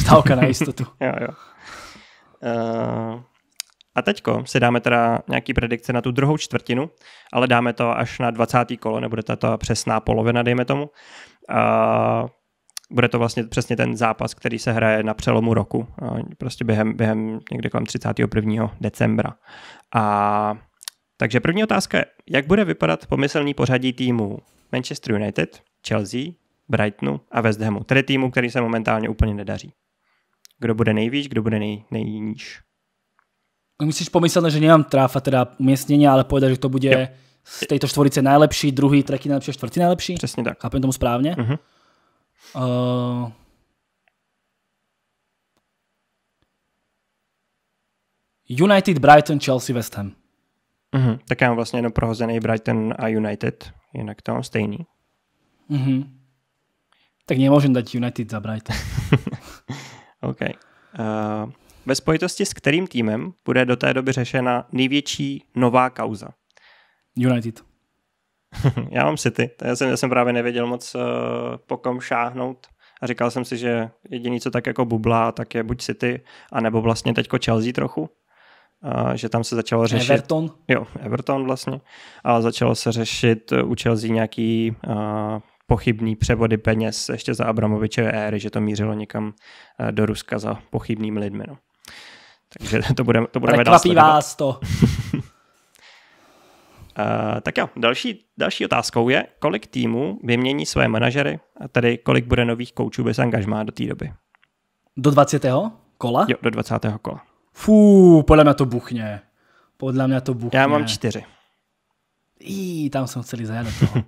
Stávka na jistotu. jo, jo. Uh, a teďko si dáme teda nějaký predikce na tu druhou čtvrtinu, ale dáme to až na 20. kolo, nebude to ta přesná polovina, dejme tomu. Uh, bude to vlastně přesně ten zápas, který se hraje na přelomu roku, prostě během, během někde kolem 31. decembra. A takže první otázka je, jak bude vypadat pomyslný pořadí týmů Manchester United, Chelsea, Brightonu a West Hamu, tedy týmu, který se momentálně úplně nedaří. Kdo bude nejvíc, kdo bude nej, nejníž? No musíš pomyslet, že nemám tráfa teda umístění, ale povedať, že to bude jo. z této štvorice nejlepší, druhý, třetí nejlepší, čtvrtý nejlepší. Přesně tak. Chápem tomu správně? Uh-huh. Uh, United, Brighton, Chelsea, West Ham. Uh-huh. Tak já mám vlastně jenom prohozený Brighton a United, jinak to mám stejný. Uh-huh. Tak nemůžem dát United za Brighton. OK. Uh, ve spojitosti s kterým týmem bude do té doby řešena největší nová kauza? United. já mám City. Já jsem, já jsem právě nevěděl moc uh, po kom šáhnout. A říkal jsem si, že jediný, co tak jako bublá, tak je buď City, anebo vlastně teďko Chelsea trochu. Uh, že tam se začalo řešit... Everton? Jo, Everton vlastně. A začalo se řešit eh, u Chelsea nějaký uh, pochybný převody peněz ještě za Abramovičové éry, že to mířilo někam do Ruska za pochybnými lidmi. No. Takže to budeme, to budeme dál vás to. Eh, tak jo, další, další otázkou je, kolik týmů vymění své manažery, a tedy kolik bude nových koučů bez angažmá do té doby? Do 20. kola? Jo, do 20. kola. Fú, podle mě to buchne. Podle mě to buchne. Já mám čtyři. I tam jsem celý zajít do toho.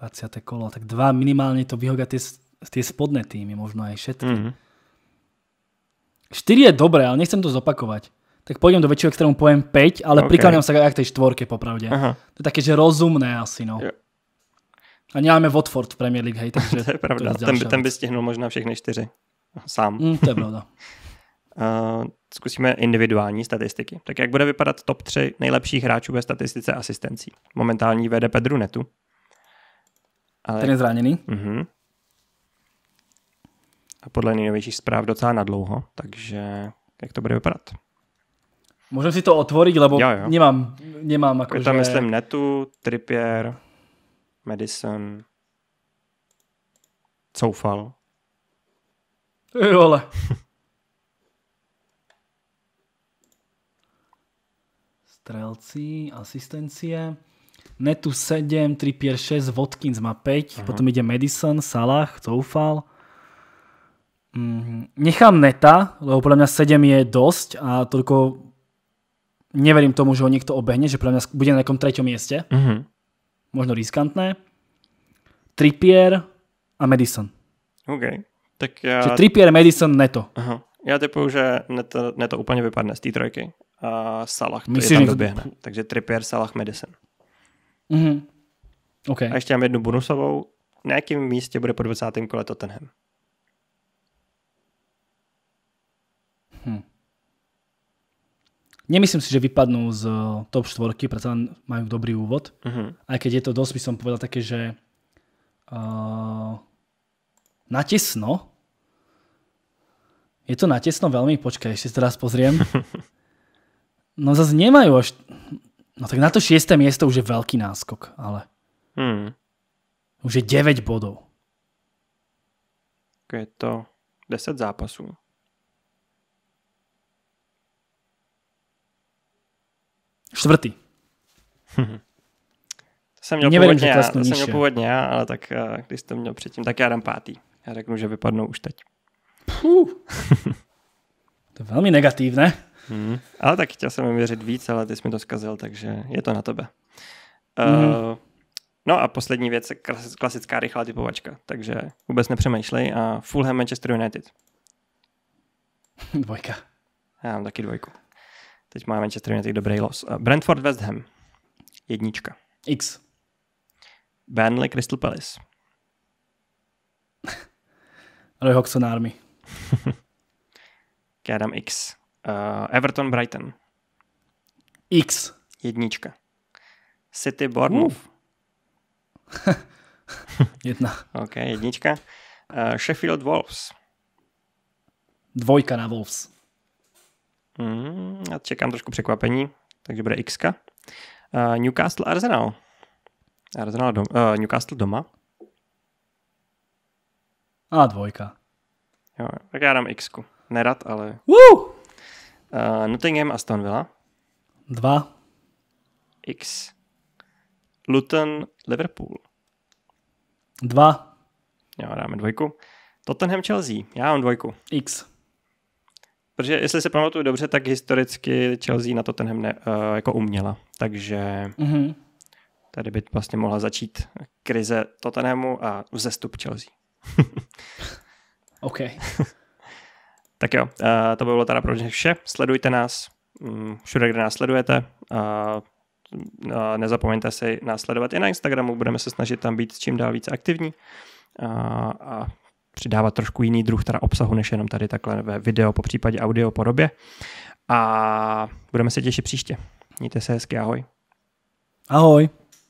20. kolo, tak dva minimálně to vyhodia ty, ty spodné týmy, možná i všetky. Mm -hmm. 4 je dobré, ale nechcem to zopakovat tak pôjdem do väčšieho extrému, poviem 5, ale okay. prikláňam sa aj k tej štvorke popravde. Aha. To je také, že rozumné asi, no. Jo. A nemáme Watford v Premier League, hej, takže... to je pravda, to je ten, by, ten by stihnul možná všechny čtyři. Sám. Mm, to je pravda. uh, zkusíme individuální statistiky. Tak jak bude vypadat top 3 nejlepších hráčů ve statistice asistencí? Momentální vede Pedru Netu. Ale... Ten je zraněný. Uh-huh. A podle nejnovějších zpráv docela nadlouho, takže jak to bude vypadat? Můžeme si to otvoriť, lebo jo, jo. nemám, nemám jako, Je tam, že... myslím, Netu, Trippier, Madison, Coufal. Jole. Strelci, asistencie. Netu 7, Trippier 6, Watkins má 5, Aha. Mhm. potom jde Madison, Salah, Coufal. Mm, nechám Neta, lebo podľa mňa 7 je dosť a toľko neverím tomu, že ho niekto obehne, že pre mňa bude na nejakom treťom mieste. Mm-hmm. Možno riskantné. Trippier a Madison. OK. Tak ja... Čiže Trippier, Madison, Neto. Aha. Já typuju, že Neto, Neto úplně vypadne z té trojky. A Salah to Myslím, je tam dobiehne. To... Takže Trippier, Salah, Madison. Mhm. Okay. A ešte mám jednu bonusovou. Na jakém místě bude po 20. kole Tottenham? Nemyslím si, že vypadnú z eh, top 4, preto majú dobrý úvod. Uh-huh. Aj keď je to dosť, by som povedal také, že uh, eh, natesno. Je to natesno veľmi, počkaj, ešte teraz pozriem. No zase nemajú až... No tak na to 6. miesto už je veľký náskok, ale... Hmm. Už je 9 bodov. Je to 10 zápasů. Čtvrtý. To jsem měl, Nevím, původně, já, to jsem měl původně já, ale tak eh, když jste měl předtím, tak já dám pátý. Já řeknu, že vypadnou už teď. to je velmi negativné. Hmm. Ale tak chtěl jsem jim věřit víc, ale ty jsi mi to zkazil, takže je to na tebe. Eh, hmm. Uh, no a poslední věc, klasická rychlá typovačka, takže vůbec nepřemýšlej. A Fulham Manchester United. Dvojka. Já mám taky dvojku. Teď má Manchester United dobrý los. Eh, Brentford West Ham. Jednička. X. Burnley Crystal Palace. Roy Hoxon Army. Já dám X. Uh, Everton Brighton. X. Jednička. City Bournemouth. Uh. Jedna. OK, jednička. Uh, Sheffield Wolves. Dvojka na Wolves. Mm, já čekám trošku překvapení, takže bude X. Uh, eh, Newcastle Arsenal. Arsenal dom, uh, Newcastle doma. A dvojka. Jo, tak já dám X. Nerad, ale... Woo! Uh, Nottingham Aston Villa. Dva. X. Luton Liverpool. Dva. Jo, dáme dvojku. Tottenham Chelsea. Já mám dvojku. X. Protože jestli se pamatuju dobře, tak historicky Chelsea na to tenhle ne, uh, jako uměla. Takže mm-hmm. tady by vlastně mohla začít krize Tottenhamu a vzestup Chelsea. OK. tak jo, uh, to by bylo teda pro dnes vše. Sledujte nás um, všude, kde nás sledujete. Uh, nezapomeňte si nás sledovat i na Instagramu, budeme se snažit tam být čím dál víc aktivní. a přidávat trošku jiný druh teda obsahu, než jenom tady takhle ve video, po případě audio podobě. A budeme se těšit příště. Mějte se hezky, ahoj. Ahoj.